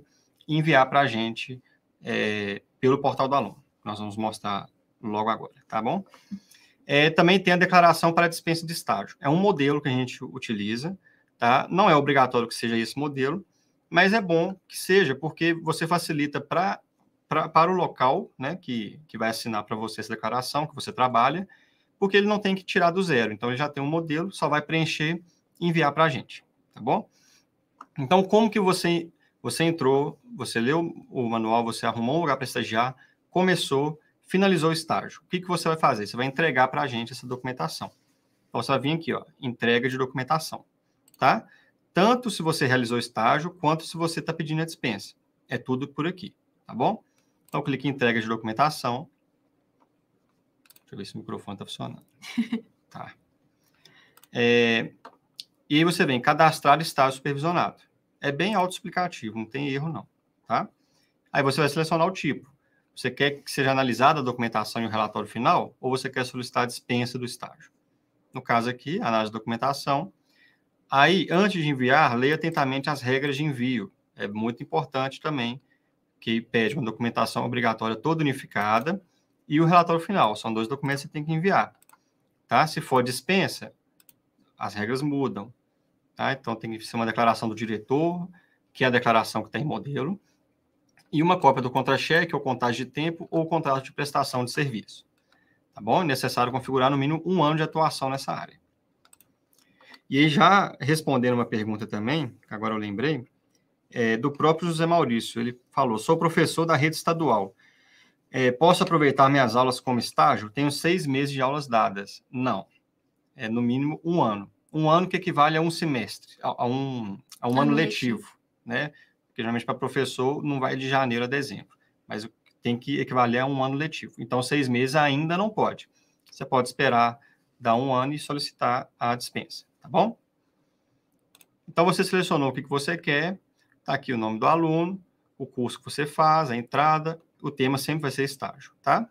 e enviar para a gente é, pelo portal do aluno. Nós vamos mostrar logo agora, tá bom? É, também tem a declaração para dispensa de estágio. É um modelo que a gente utiliza, tá? Não é obrigatório que seja esse modelo, mas é bom que seja, porque você facilita pra, pra, para o local né, que, que vai assinar para você essa declaração, que você trabalha, porque ele não tem que tirar do zero. Então, ele já tem um modelo, só vai preencher e enviar para a gente, tá bom? Então, como que você, você entrou, você leu o manual, você arrumou um lugar para estagiar, começou, finalizou o estágio. O que, que você vai fazer? Você vai entregar para a gente essa documentação. Então, você vai vir aqui, ó, entrega de documentação, Tá? tanto se você realizou estágio, quanto se você está pedindo a dispensa. É tudo por aqui, tá bom? Então, clique em entrega de documentação. Deixa eu ver se o microfone está funcionando. *laughs* tá. É, e aí você vem cadastrar estágio supervisionado. É bem autoexplicativo, não tem erro não, tá? Aí você vai selecionar o tipo. Você quer que seja analisada a documentação e o relatório final ou você quer solicitar a dispensa do estágio? No caso aqui, análise de documentação, Aí, antes de enviar, leia atentamente as regras de envio. É muito importante também, que pede uma documentação obrigatória toda unificada e o relatório final. São dois documentos que você tem que enviar. Tá? Se for dispensa, as regras mudam. Tá? Então, tem que ser uma declaração do diretor, que é a declaração que tem modelo, e uma cópia do contra-cheque, ou contagem de tempo, ou contrato de prestação de serviço. Tá bom? É necessário configurar no mínimo um ano de atuação nessa área. E aí, já respondendo uma pergunta também, agora eu lembrei, é, do próprio José Maurício. Ele falou: sou professor da rede estadual. É, posso aproveitar minhas aulas como estágio? Tenho seis meses de aulas dadas. Não. É no mínimo um ano. Um ano que equivale a um semestre, a, a um, a um ano letivo, letivo, né? Porque geralmente para professor não vai de janeiro a dezembro, mas tem que equivaler a um ano letivo. Então, seis meses ainda não pode. Você pode esperar dar um ano e solicitar a dispensa tá bom? Então, você selecionou o que, que você quer, tá aqui o nome do aluno, o curso que você faz, a entrada, o tema sempre vai ser estágio, tá?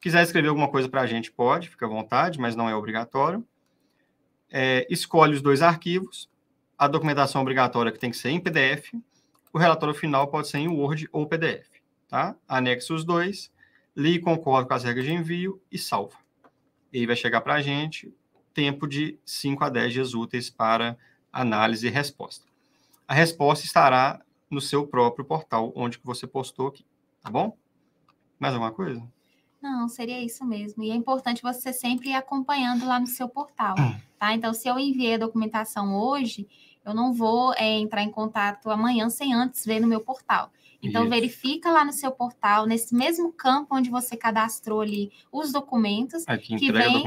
Quiser escrever alguma coisa para a gente, pode, fica à vontade, mas não é obrigatório. É, escolhe os dois arquivos, a documentação obrigatória que tem que ser em PDF, o relatório final pode ser em Word ou PDF, tá? Anexa os dois, li e concordo com as regras de envio e salva. E aí vai chegar para a gente tempo de 5 a 10 dias úteis para análise e resposta. A resposta estará no seu próprio portal, onde que você postou aqui, tá bom? Mais alguma coisa? Não, seria isso mesmo. E é importante você sempre ir acompanhando lá no seu portal, hum. tá? Então, se eu enviei a documentação hoje, eu não vou é, entrar em contato amanhã sem antes ver no meu portal. Então, Isso. verifica lá no seu portal, nesse mesmo campo onde você cadastrou ali os documentos. É, que, que vem,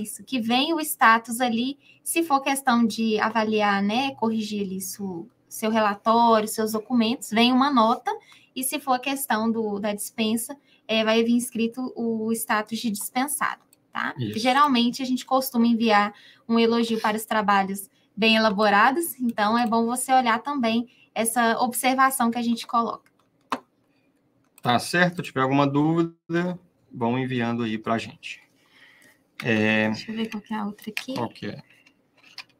Isso, que vem o status ali. Se for questão de avaliar, né, corrigir ali seu, seu relatório, seus documentos, vem uma nota. E se for questão do, da dispensa, é, vai vir escrito o status de dispensado, tá? Isso. Geralmente, a gente costuma enviar um elogio para os trabalhos bem elaboradas, então é bom você olhar também essa observação que a gente coloca. Tá certo, tiver alguma dúvida, vão enviando aí para a gente. É... Deixa eu ver qual que é a outra aqui. Qual que é?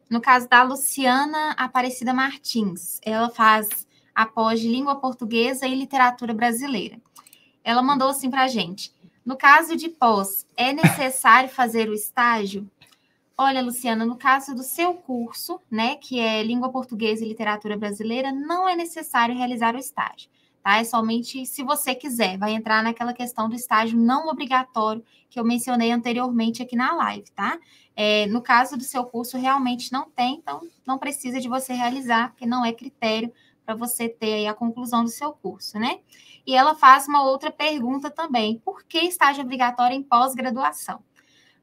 No caso da Luciana Aparecida Martins, ela faz de língua portuguesa e literatura brasileira. Ela mandou assim para a gente. No caso de pós, é necessário fazer o estágio? Olha, Luciana, no caso do seu curso, né, que é Língua Portuguesa e Literatura Brasileira, não é necessário realizar o estágio, tá? É somente se você quiser, vai entrar naquela questão do estágio não obrigatório que eu mencionei anteriormente aqui na live, tá? É, no caso do seu curso, realmente não tem, então não precisa de você realizar, porque não é critério para você ter aí a conclusão do seu curso, né? E ela faz uma outra pergunta também: por que estágio obrigatório em pós-graduação?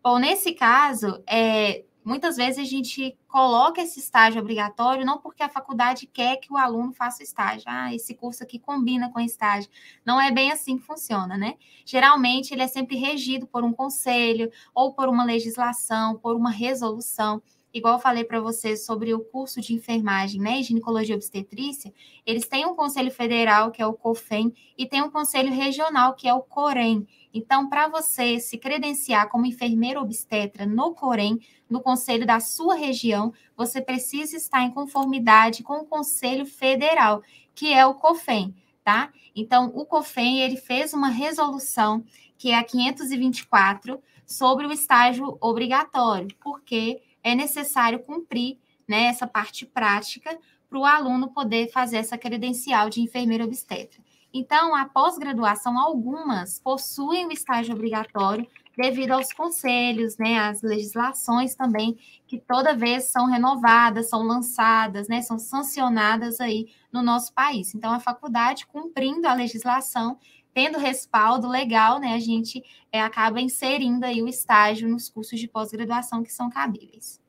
Bom, nesse caso, é, muitas vezes a gente coloca esse estágio obrigatório não porque a faculdade quer que o aluno faça o estágio. Ah, esse curso aqui combina com estágio. Não é bem assim que funciona, né? Geralmente ele é sempre regido por um conselho ou por uma legislação, por uma resolução. Igual eu falei para vocês sobre o curso de enfermagem, né, e ginecologia e obstetrícia, eles têm um conselho federal que é o COFEM e tem um conselho regional que é o COREM. Então, para você se credenciar como enfermeira obstetra no Corém, no conselho da sua região, você precisa estar em conformidade com o Conselho Federal, que é o COFEM, tá? Então, o COFEM, ele fez uma resolução, que é a 524, sobre o estágio obrigatório, porque é necessário cumprir né, essa parte prática para o aluno poder fazer essa credencial de enfermeira obstetra. Então, a pós-graduação, algumas possuem o estágio obrigatório devido aos conselhos, né, às legislações também, que toda vez são renovadas, são lançadas, né, são sancionadas aí no nosso país. Então, a faculdade, cumprindo a legislação, tendo respaldo legal, né, a gente é, acaba inserindo aí o estágio nos cursos de pós-graduação que são cabíveis.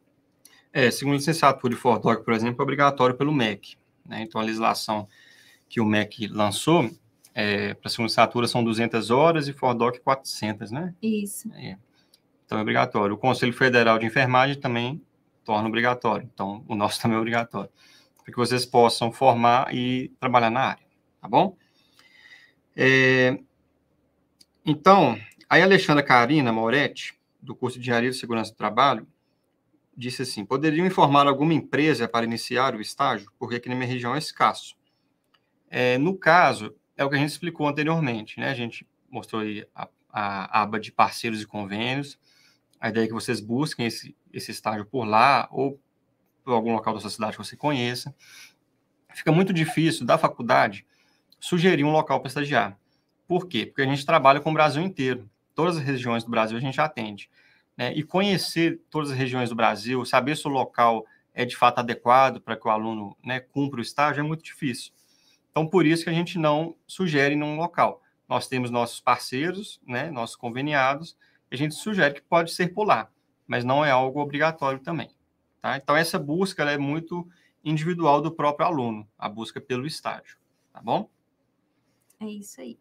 É, segundo o licenciatura de Fordog, por exemplo, é obrigatório pelo MEC. Né? Então, a legislação que o MEC lançou, é, para segunda assinatura são 200 horas e FORDOC 400, né? Isso. É. Então é obrigatório. O Conselho Federal de Enfermagem também torna obrigatório. Então o nosso *laughs* também é obrigatório. Para que vocês possam formar e trabalhar na área, tá bom? É, então, aí a Alexandra Karina Moretti, do curso de Engenharia de Segurança do Trabalho, disse assim: poderiam informar alguma empresa para iniciar o estágio? Porque aqui na minha região é escasso. É, no caso, é o que a gente explicou anteriormente, né? A gente mostrou aí a, a, aba de parceiros e convênios, a ideia é que vocês busquem esse, esse estágio por lá ou por algum local da sua cidade que você conheça. Fica muito difícil da faculdade sugerir um local para estagiar. Por quê? Porque a gente trabalha com o Brasil inteiro. Todas as regiões do Brasil a gente atende. Né? E conhecer todas as regiões do Brasil, saber se o local é de fato adequado para que o aluno né, cumpra o estágio, é muito difícil. Então, por isso que a gente não sugere num local. Nós temos nossos parceiros, né, nossos conveniados, e a gente sugere que pode ser por lá, mas não é algo obrigatório também. Tá? Então, essa busca é muito individual do próprio aluno, a busca pelo estágio, tá bom? É isso aí.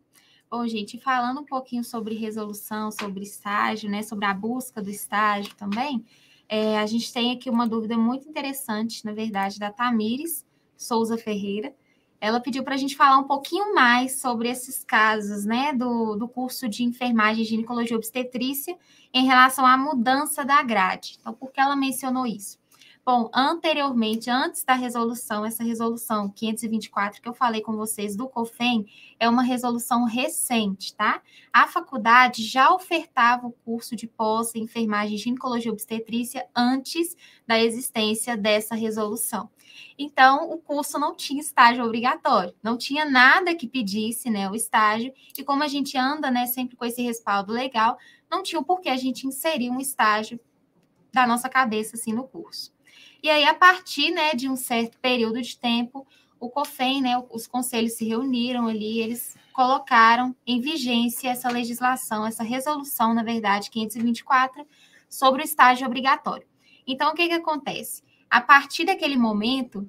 Bom, gente, falando um pouquinho sobre resolução, sobre estágio, né, sobre a busca do estágio também, é, a gente tem aqui uma dúvida muito interessante, na verdade, da Tamires Souza Ferreira ela pediu para a gente falar um pouquinho mais sobre esses casos, né, do, do curso de enfermagem ginecologia obstetrícia em relação à mudança da grade. Então, por que ela mencionou isso? Bom, anteriormente, antes da resolução, essa resolução 524 que eu falei com vocês do COFEM é uma resolução recente, tá? A faculdade já ofertava o curso de pós em enfermagem ginecologia e obstetrícia antes da existência dessa resolução. Então, o curso não tinha estágio obrigatório, não tinha nada que pedisse, né, o estágio, e como a gente anda, né, sempre com esse respaldo legal, não tinha o porquê a gente inserir um estágio da nossa cabeça assim no curso. E aí, a partir né, de um certo período de tempo, o COFEM, né, os conselhos se reuniram ali, eles colocaram em vigência essa legislação, essa resolução, na verdade, 524, sobre o estágio obrigatório. Então, o que, que acontece? A partir daquele momento,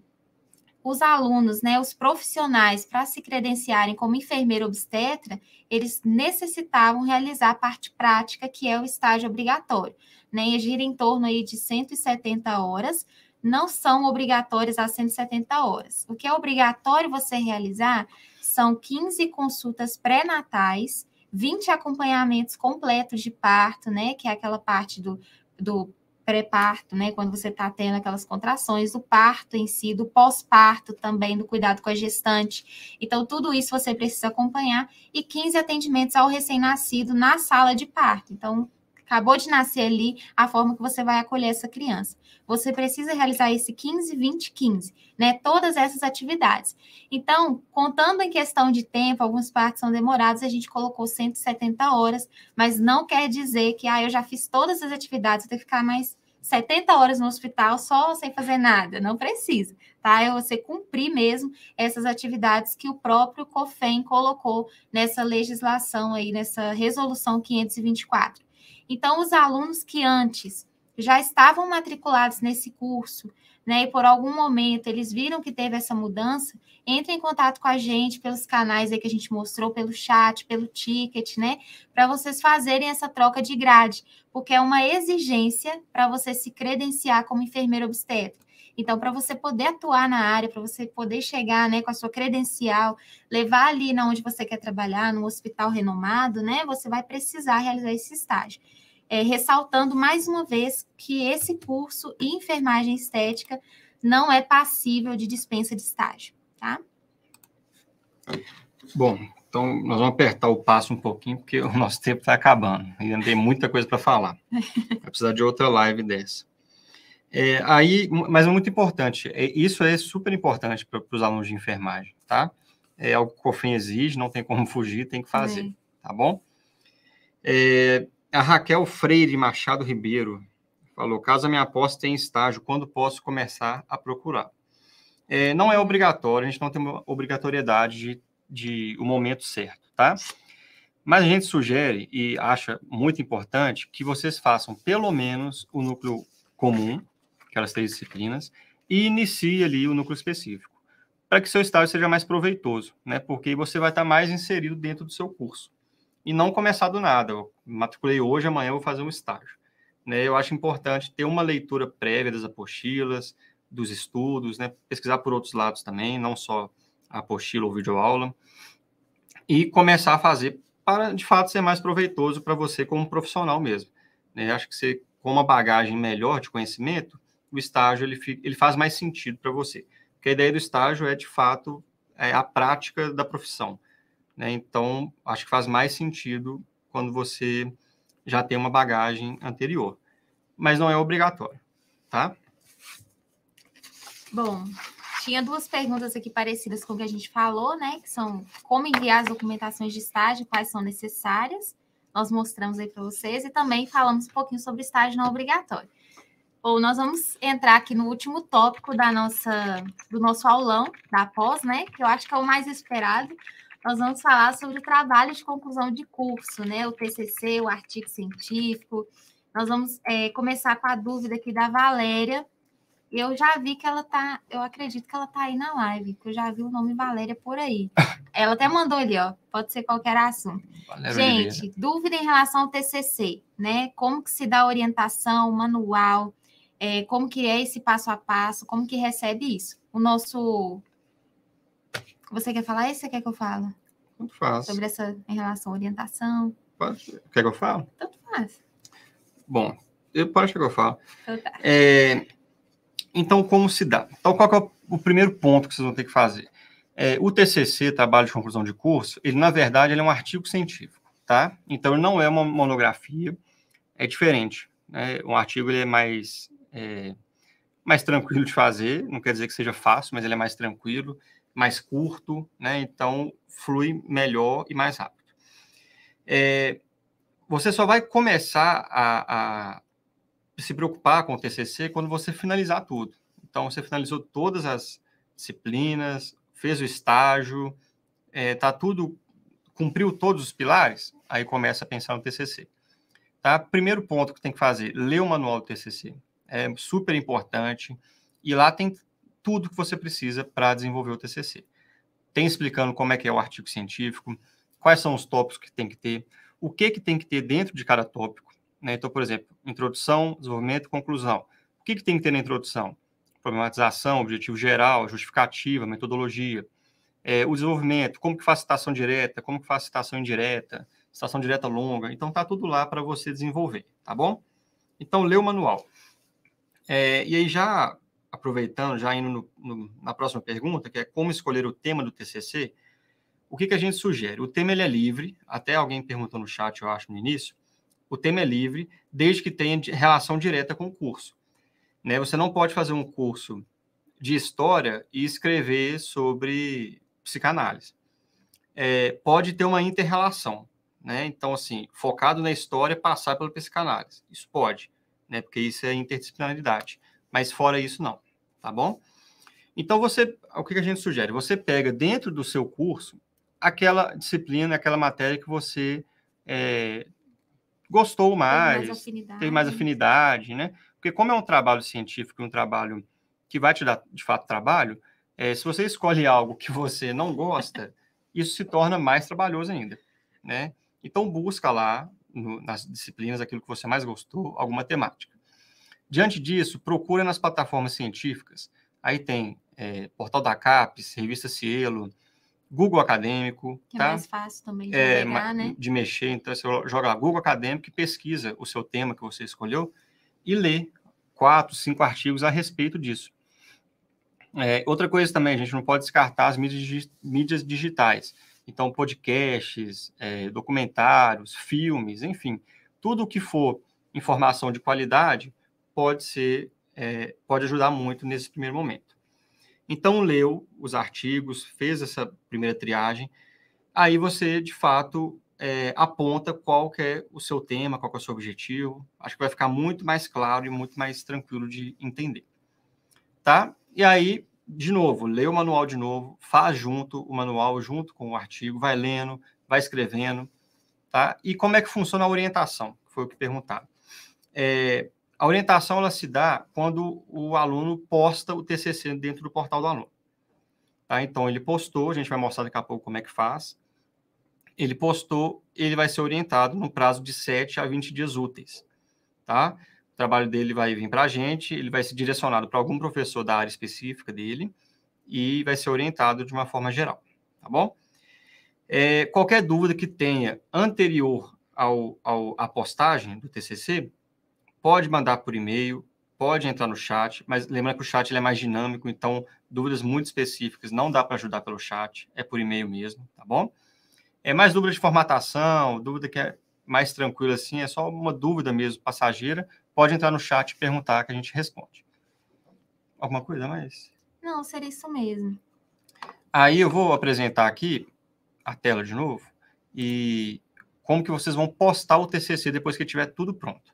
os alunos, né, os profissionais, para se credenciarem como enfermeiro obstetra, eles necessitavam realizar a parte prática, que é o estágio obrigatório, né, e gira em torno aí de 170 horas, não são obrigatórias as 170 horas. O que é obrigatório você realizar são 15 consultas pré-natais, 20 acompanhamentos completos de parto, né? Que é aquela parte do, do pré-parto, né? Quando você está tendo aquelas contrações, do parto em si, do pós-parto também, do cuidado com a gestante. Então, tudo isso você precisa acompanhar e 15 atendimentos ao recém-nascido na sala de parto. Então, acabou de nascer ali, a forma que você vai acolher essa criança. Você precisa realizar esse 15, 20, 15, né? Todas essas atividades. Então, contando em questão de tempo, algumas partes são demoradas, a gente colocou 170 horas, mas não quer dizer que, ah, eu já fiz todas as atividades, eu tenho que ficar mais 70 horas no hospital só sem fazer nada, não precisa, tá? É você cumprir mesmo essas atividades que o próprio COFEM colocou nessa legislação aí, nessa resolução 524. Então, os alunos que antes já estavam matriculados nesse curso, né, e por algum momento eles viram que teve essa mudança, entre em contato com a gente pelos canais aí que a gente mostrou, pelo chat, pelo ticket, né, para vocês fazerem essa troca de grade, porque é uma exigência para você se credenciar como enfermeiro obstétrico. Então, para você poder atuar na área, para você poder chegar né, com a sua credencial, levar ali na onde você quer trabalhar, num hospital renomado, né? Você vai precisar realizar esse estágio é, ressaltando mais uma vez que esse curso em enfermagem estética não é passível de dispensa de estágio, tá? Bom, então nós vamos apertar o passo um pouquinho, porque *laughs* o nosso tempo está acabando. Ainda tem muita coisa para falar. *laughs* Vai precisar de outra live dessa. É, aí, mas é muito importante, é, isso é super importante para os alunos de enfermagem, tá? É algo que o COFEN exige, não tem como *laughs* fugir, tem que fazer, tá bom? É, a Raquel Freire Machado Ribeiro falou: caso a minha aposta tenha estágio, quando posso começar a procurar? É, não é obrigatório, a gente não tem obrigatoriedade de, de o momento certo, tá? Mas a gente sugere e acha muito importante que vocês façam pelo menos o núcleo comum, aquelas três disciplinas, e inicie ali o núcleo específico, para que seu estágio seja mais proveitoso, né? Porque você vai estar mais inserido dentro do seu curso e não começar do nada matriculei hoje, amanhã vou fazer um estágio. Né? Eu acho importante ter uma leitura prévia das apostilas, dos estudos, né? pesquisar por outros lados também, não só a apostila ou videoaula, e começar a fazer para, de fato, ser mais proveitoso para você como profissional mesmo. Né? Acho que você, com uma bagagem melhor de conhecimento, o estágio ele, ele faz mais sentido para você. Porque a ideia do estágio é, de fato, é a prática da profissão. Né? Então, acho que faz mais sentido quando você já tem uma bagagem anterior. Mas não é obrigatório, tá? Bom, tinha duas perguntas aqui parecidas com o que a gente falou, né? Que são como enviar as documentações de estágio, quais são necessárias. Nós mostramos aí para vocês e também falamos um pouquinho sobre estágio não obrigatório. Ou nós vamos entrar aqui no último tópico da nossa, do nosso aulão da pós, né? Que eu acho que é o mais esperado, nós vamos falar sobre o trabalho de conclusão de curso, né? O TCC, o artigo científico. Nós vamos é, começar com a dúvida aqui da Valéria. Eu já vi que ela tá, eu acredito que ela tá aí na live, que eu já vi o nome Valéria por aí. *laughs* Ela até mandou ali, ó, pode ser qualquer assunto. Valéria Gente, dúvida em relação ao TCC, né? Como que se dá a orientação, manual, é, como que é esse passo a passo, como que recebe isso? O nosso você quer falar isso ou quer que eu fale? Tanto faz. Sobre essa em relação à orientação. Pode, quer que eu fale? Tanto faz. Bom, eu, pode que eu falo. Então, tá. é, então, como se dá? Então, qual é o primeiro ponto que vocês vão ter que fazer? É, o TCC, trabalho de conclusão de curso, ele na verdade ele é um artigo científico, tá? Então ele não é uma monografia, é diferente. Né? Um artigo ele é mais é, mais tranquilo de fazer, não quer dizer que seja fácil, mas ele é mais tranquilo mais curto, né? Então flui melhor e mais rápido. É, você só vai começar a, a, se preocupar com o TCC quando você finalizar tudo. Então você finalizou todas as disciplinas, fez o estágio, é, tá tudo cumpriu todos os pilares, aí começa a pensar no TCC. Tá? Primeiro ponto que tem que fazer, ler o manual do TCC. É super importante. E lá tem tudo que você precisa para desenvolver o TCC. Tem explicando como é que é o artigo científico, quais são os tópicos que tem que ter, o que, que tem que ter dentro de cada tópico. Né? Então, por exemplo, introdução, desenvolvimento, conclusão. O que, que tem que ter na introdução? Problematização, objetivo geral, justificativa, metodologia. É, o desenvolvimento, como que faz citação direta, como que faz citação indireta, citação direta longa. Então, tá tudo lá para você desenvolver, tá bom? Então, lê o manual. É, e aí, já aproveitando, já indo no, no, na próxima pergunta, que é como escolher o tema do TCC, o que, que a gente sugere? O tema ele é livre, até alguém perguntou no chat, eu acho, no início, o tema é livre, desde que tenha relação direta com o curso. Né? Você não pode fazer um curso de história e escrever sobre psicanálise. É, pode ter uma interrelação, né? Então, assim, focado na história, passar pela psicanálise. Isso pode, né? Porque isso é interdisciplinaridade. Mas fora isso, não, tá bom? Então, você, o que a gente sugere? Você pega dentro do seu curso aquela disciplina, aquela matéria que você é, gostou mais, tem mais, afinidade. tem mais afinidade, né? Porque como é um trabalho científico, um trabalho que vai te dar, de fato, trabalho, é, se você escolhe algo que você não gosta, isso se torna mais trabalhoso ainda, né? Então, busca lá no, nas disciplinas aquilo que você mais gostou, alguma temática. Diante disso, procura nas plataformas científicas. Aí tem é, Portal da CAPES, Revista Cielo, Google Acadêmico. Que é tá? é mais fácil também de, é, pegar, né? de mexer. Então, você joga lá Google Acadêmico e pesquisa o seu tema que você escolheu e lê quatro, cinco artigos a respeito disso. É, outra coisa também, a gente não pode descartar as mídias, mídias digitais. Então, podcasts, é, documentários, filmes, enfim, tudo o que for informação de qualidade, pode ser, é, pode ajudar muito nesse primeiro momento. Então, leu os artigos, fez essa primeira triagem, aí você, de fato, é, aponta qual que é o seu tema, qual que é o seu objetivo. Acho que vai ficar muito mais claro e muito mais tranquilo de entender. Tá? E aí, de novo, lê o manual de novo, faz junto o manual, junto com o artigo, vai lendo, vai escrevendo, tá? E como é que funciona a orientação? Foi o que perguntaram. É, a orientação ela se dá quando o aluno posta o TCC dentro do portal do aluno. Tá? Então, ele postou, a gente vai mostrar daqui a pouco como é que faz. Ele postou, ele vai ser orientado no prazo de 7 a 20 dias úteis. Tá? O trabalho dele vai vir para a gente, ele vai ser direcionado para algum professor da área específica dele e vai ser orientado de uma forma geral. Tá bom? É, qualquer dúvida que tenha anterior ao, ao, à postagem do TCC, Pode mandar por e-mail, pode entrar no chat, mas lembrando que o chat é mais dinâmico, então dúvidas muito específicas não dá para ajudar pelo chat, é por e-mail mesmo, tá bom? É mais dúvida de formatação, dúvida que é mais tranquila assim, é só uma dúvida mesmo passageira, pode entrar no chat e perguntar que a gente responde. Alguma coisa mais? Não, seria isso mesmo. Aí eu vou apresentar aqui a tela de novo e como que vocês vão postar o TCC depois que tiver tudo pronto.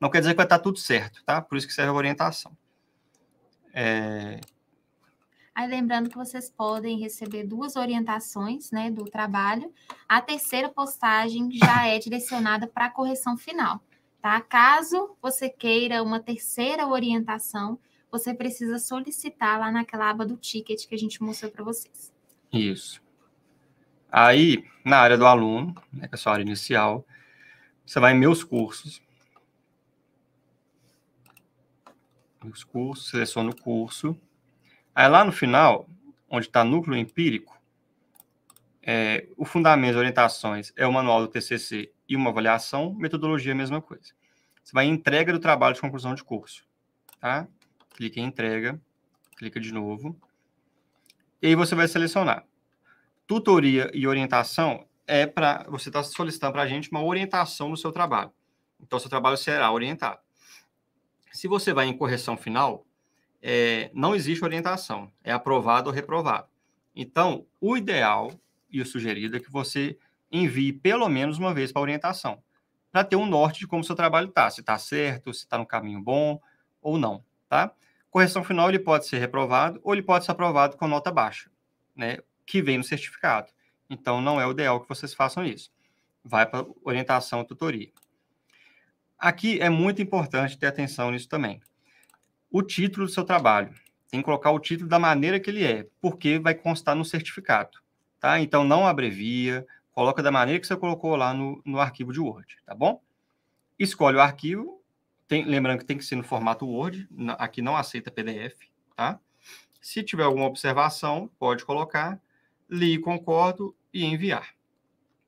Não quer dizer que vai estar tudo certo, tá? Por isso que serve a orientação. É... Aí lembrando que vocês podem receber duas orientações né, do trabalho. A terceira postagem já é direcionada para a correção final. Tá? Caso você queira uma terceira orientação, você precisa solicitar lá naquela aba do ticket que a gente mostrou para vocês. Isso. Aí, na área do aluno, né, que é a sua área inicial, você vai em meus cursos, os cursos, seleciono o curso. Aí lá no final, onde está núcleo empírico, é, o fundamento, orientações, é o manual do TCC e uma avaliação, metodologia é a mesma coisa. Você vai em entrega do trabalho de conclusão de curso, tá? Clica em entrega, clica de novo, e aí você vai selecionar. Tutoria e orientação é para, você está solicitando para a gente uma orientação no seu trabalho. Então, seu trabalho será orientado. Se você vai em correção final, é, não existe orientação, é aprovado ou reprovado. Então, o ideal e o sugerido é que você envie pelo menos uma vez para orientação, para ter um norte de como seu trabalho está, se está certo, se está no caminho bom ou não, tá? Correção final, ele pode ser reprovado ou ele pode ser aprovado com nota baixa, né? Que vem no certificado. Então, não é o ideal que vocês façam isso. Vai para orientação, tutoria. Aqui é muito importante ter atenção nisso também. O título do seu trabalho. Tem que colocar o título da maneira que ele é, porque vai constar no certificado. Tá? Então, não abrevia, coloca da maneira que você colocou lá no, no arquivo de Word, tá bom? Escolhe o arquivo, tem, lembrando que tem que ser no formato Word, aqui não aceita PDF, tá? Se tiver alguma observação, pode colocar, li, concordo e enviar,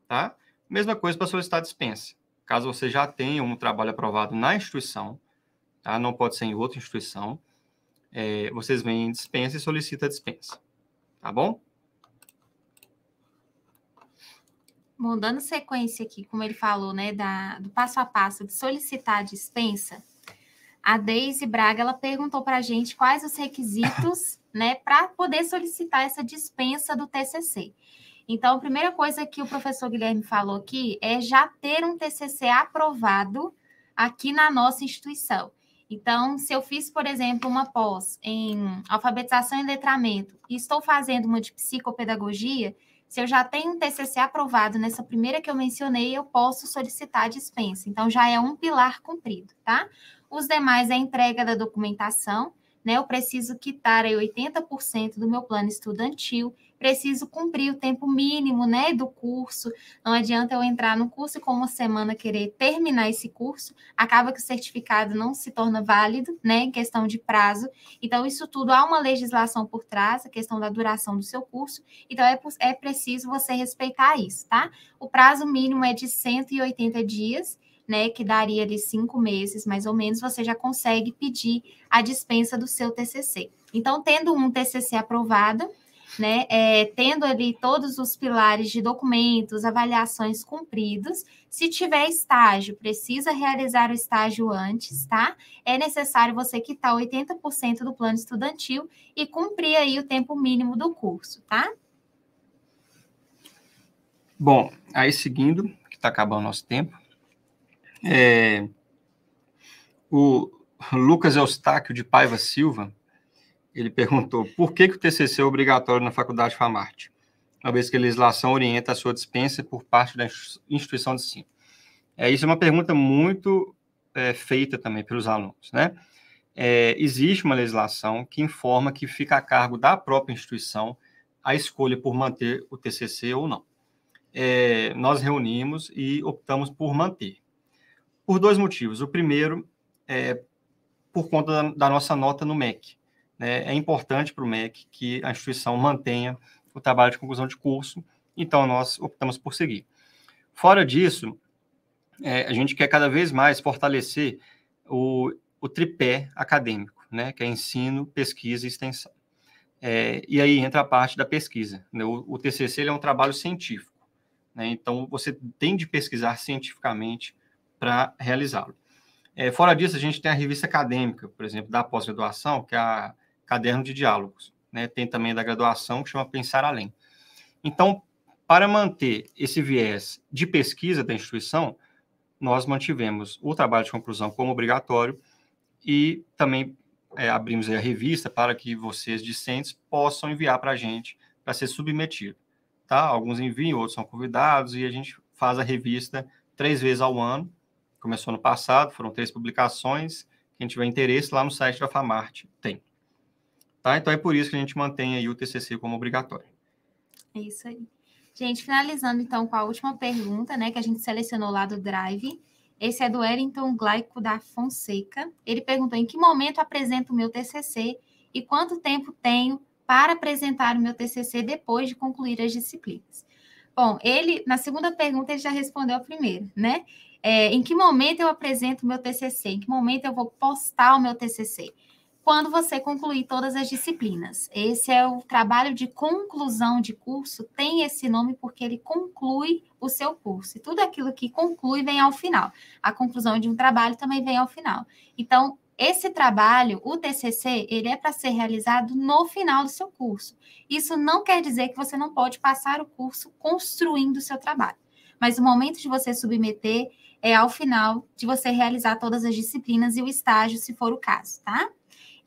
tá? Mesma coisa para solicitar dispensa caso você já tenha um trabalho aprovado na instituição, tá? não pode ser em outra instituição, é, vocês vêm em dispensa e solicita a dispensa, tá bom? Bom, dando sequência aqui, como ele falou, né, da, do passo a passo de solicitar a dispensa, a Deise Braga ela perguntou para a gente quais os requisitos né, para poder solicitar essa dispensa do TCC. Então, a primeira coisa que o professor Guilherme falou aqui é já ter um TCC aprovado aqui na nossa instituição. Então, se eu fiz, por exemplo, uma pós em alfabetização e letramento e estou fazendo uma de psicopedagogia, se eu já tenho um TCC aprovado nessa primeira que eu mencionei, eu posso solicitar a dispensa. Então, já é um pilar cumprido, tá? Os demais é a entrega da documentação, né? Eu preciso quitar aí 80% do meu plano estudantil preciso cumprir o tempo mínimo, né, do curso. Não adianta eu entrar no curso e com uma semana querer terminar esse curso, acaba que o certificado não se torna válido, né, em questão de prazo. Então isso tudo há uma legislação por trás, a questão da duração do seu curso. Então é, é preciso você respeitar isso, tá? O prazo mínimo é de 180 dias. Né, que daria ali cinco meses, mais ou menos, você já consegue pedir a dispensa do seu TCC. Então, tendo um TCC aprovado, né, é, tendo ali todos os pilares de documentos, avaliações cumpridos. Se tiver estágio, precisa realizar o estágio antes, tá? É necessário você quitar 80% do plano estudantil e cumprir aí o tempo mínimo do curso, tá? Bom, aí seguindo, que está acabando o nosso tempo, é, o Lucas Eustáquio de Paiva Silva, ele perguntou por que, que o TCC é obrigatório na faculdade famarte uma vez que a legislação orienta a sua dispensa por parte da instituição de ensino. É, isso é uma pergunta muito é, feita também pelos alunos, né? É, existe uma legislação que informa que fica a cargo da própria instituição a escolha por manter o TCC ou não. É, nós reunimos e optamos por manter. Por dois motivos. O primeiro é por conta da, da nossa nota no MEC né, é importante para o MEC que a instituição mantenha o trabalho de conclusão de curso, então nós optamos por seguir. Fora disso, é, a gente quer cada vez mais fortalecer o, o tripé acadêmico, né, que é ensino, pesquisa e extensão. É, e aí entra a parte da pesquisa. Né? O, o, TCC é um trabalho científico, né? então você tem de pesquisar cientificamente para realizá-lo. É, fora disso, a gente tem a revista acadêmica, por exemplo, da pós-graduação, que é a caderno de diálogos. Né? Tem também da graduação, que chama Pensar Além. Então, para manter esse viés de pesquisa da instituição, nós mantivemos o trabalho de conclusão como obrigatório e também é, abrimos a revista para que vocês, discentes, possam enviar para a gente para ser submetido. Tá? Alguns enviam, outros são convidados e a gente faz a revista três vezes ao ano. Começou no passado, foram três publicações. Quem tiver interesse, lá no site da FAMART tem. Tá? Então é por isso que a gente mantém aí o TCC como obrigatório. É isso aí. Gente, finalizando então com a última pergunta, né, que a gente selecionou lá do Drive. Esse é do Wellington Glaico da Fonseca. Ele perguntou em que momento apresento o meu TCC e quanto tempo tenho para apresentar o meu TCC depois de concluir as disciplinas. Bom, ele, na segunda pergunta, ele já respondeu a primeira, né? É, em que momento eu apresento o meu TCC? Em que momento eu vou postar o meu TCC? quando você concluir todas as disciplinas. Esse é o trabalho de conclusão de curso, tem esse nome porque ele conclui o seu curso. E tudo aquilo que conclui vem ao final. A conclusão de um trabalho também vem ao final. Então, esse trabalho, o TCC, ele é para ser realizado no final do seu curso. Isso não quer dizer que você não pode passar o curso construindo o seu trabalho. Mas o momento de você submeter é, ao final de você realizar todas as disciplinas e o estágio, se for o caso, tá?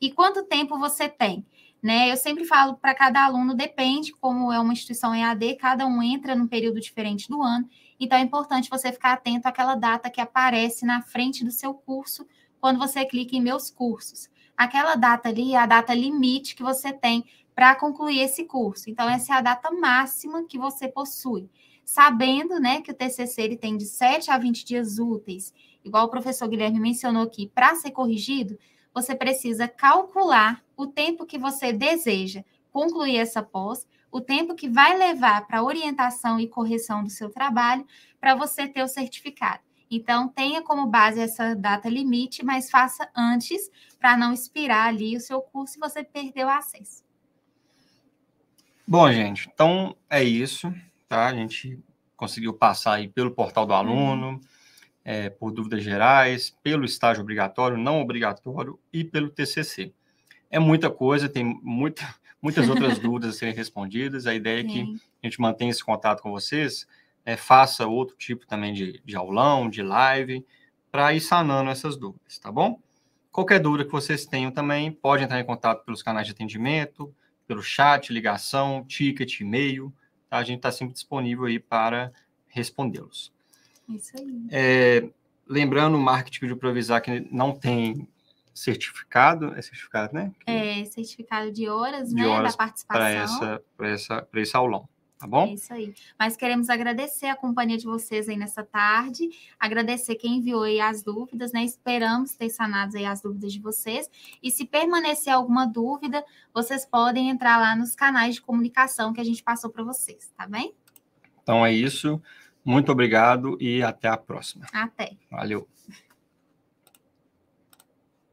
E quanto tempo você tem? Né? Eu sempre falo para cada aluno, depende, como é uma instituição EAD, cada um entra num período diferente do ano, então é importante você ficar atento àquela data que aparece na frente do seu curso quando você clica em meus cursos. Aquela data ali é a data limite que você tem para concluir esse curso. Então, essa é a data máxima que você possui sabendo né, que o TCC ele tem de 7 a 20 dias úteis, igual o professor Guilherme mencionou aqui, para ser corrigido, você precisa calcular o tempo que você deseja concluir essa pós, o tempo que vai levar para orientação e correção do seu trabalho, para você ter o certificado. Então, tenha como base essa data limite, mas faça antes para não expirar ali o seu curso e você perder o acesso. Bom, gente, então é isso tá? A gente conseguiu passar aí pelo portal do aluno, uhum. é, por dúvidas gerais, pelo estágio obrigatório, não obrigatório e pelo TCC. É muita coisa, tem muita, *laughs* muitas outras *laughs* dúvidas a serem respondidas. A ideia Sim. é que a gente mantenha esse contato com vocês, é, faça outro tipo também de, de aulão, de live, para ir sanando essas dúvidas, tá bom? Qualquer dúvida que vocês tenham também, pode entrar em contato pelos canais de atendimento, pelo chat, ligação, ticket, e-mail, a gente está sempre disponível aí para respondê-los. Isso aí. É, lembrando, o marketing de improvisar que não tem certificado, é certificado, né? Que, é, certificado de horas, de né, horas da participação. Para essa, essa, esse aulão. Tá bom? É isso aí. Mas queremos agradecer a companhia de vocês aí nessa tarde, agradecer quem enviou aí as dúvidas, né? Esperamos ter sanado aí as dúvidas de vocês. E se permanecer alguma dúvida, vocês podem entrar lá nos canais de comunicação que a gente passou para vocês, tá bem? Então é isso. Muito obrigado e até a próxima. Até. Valeu.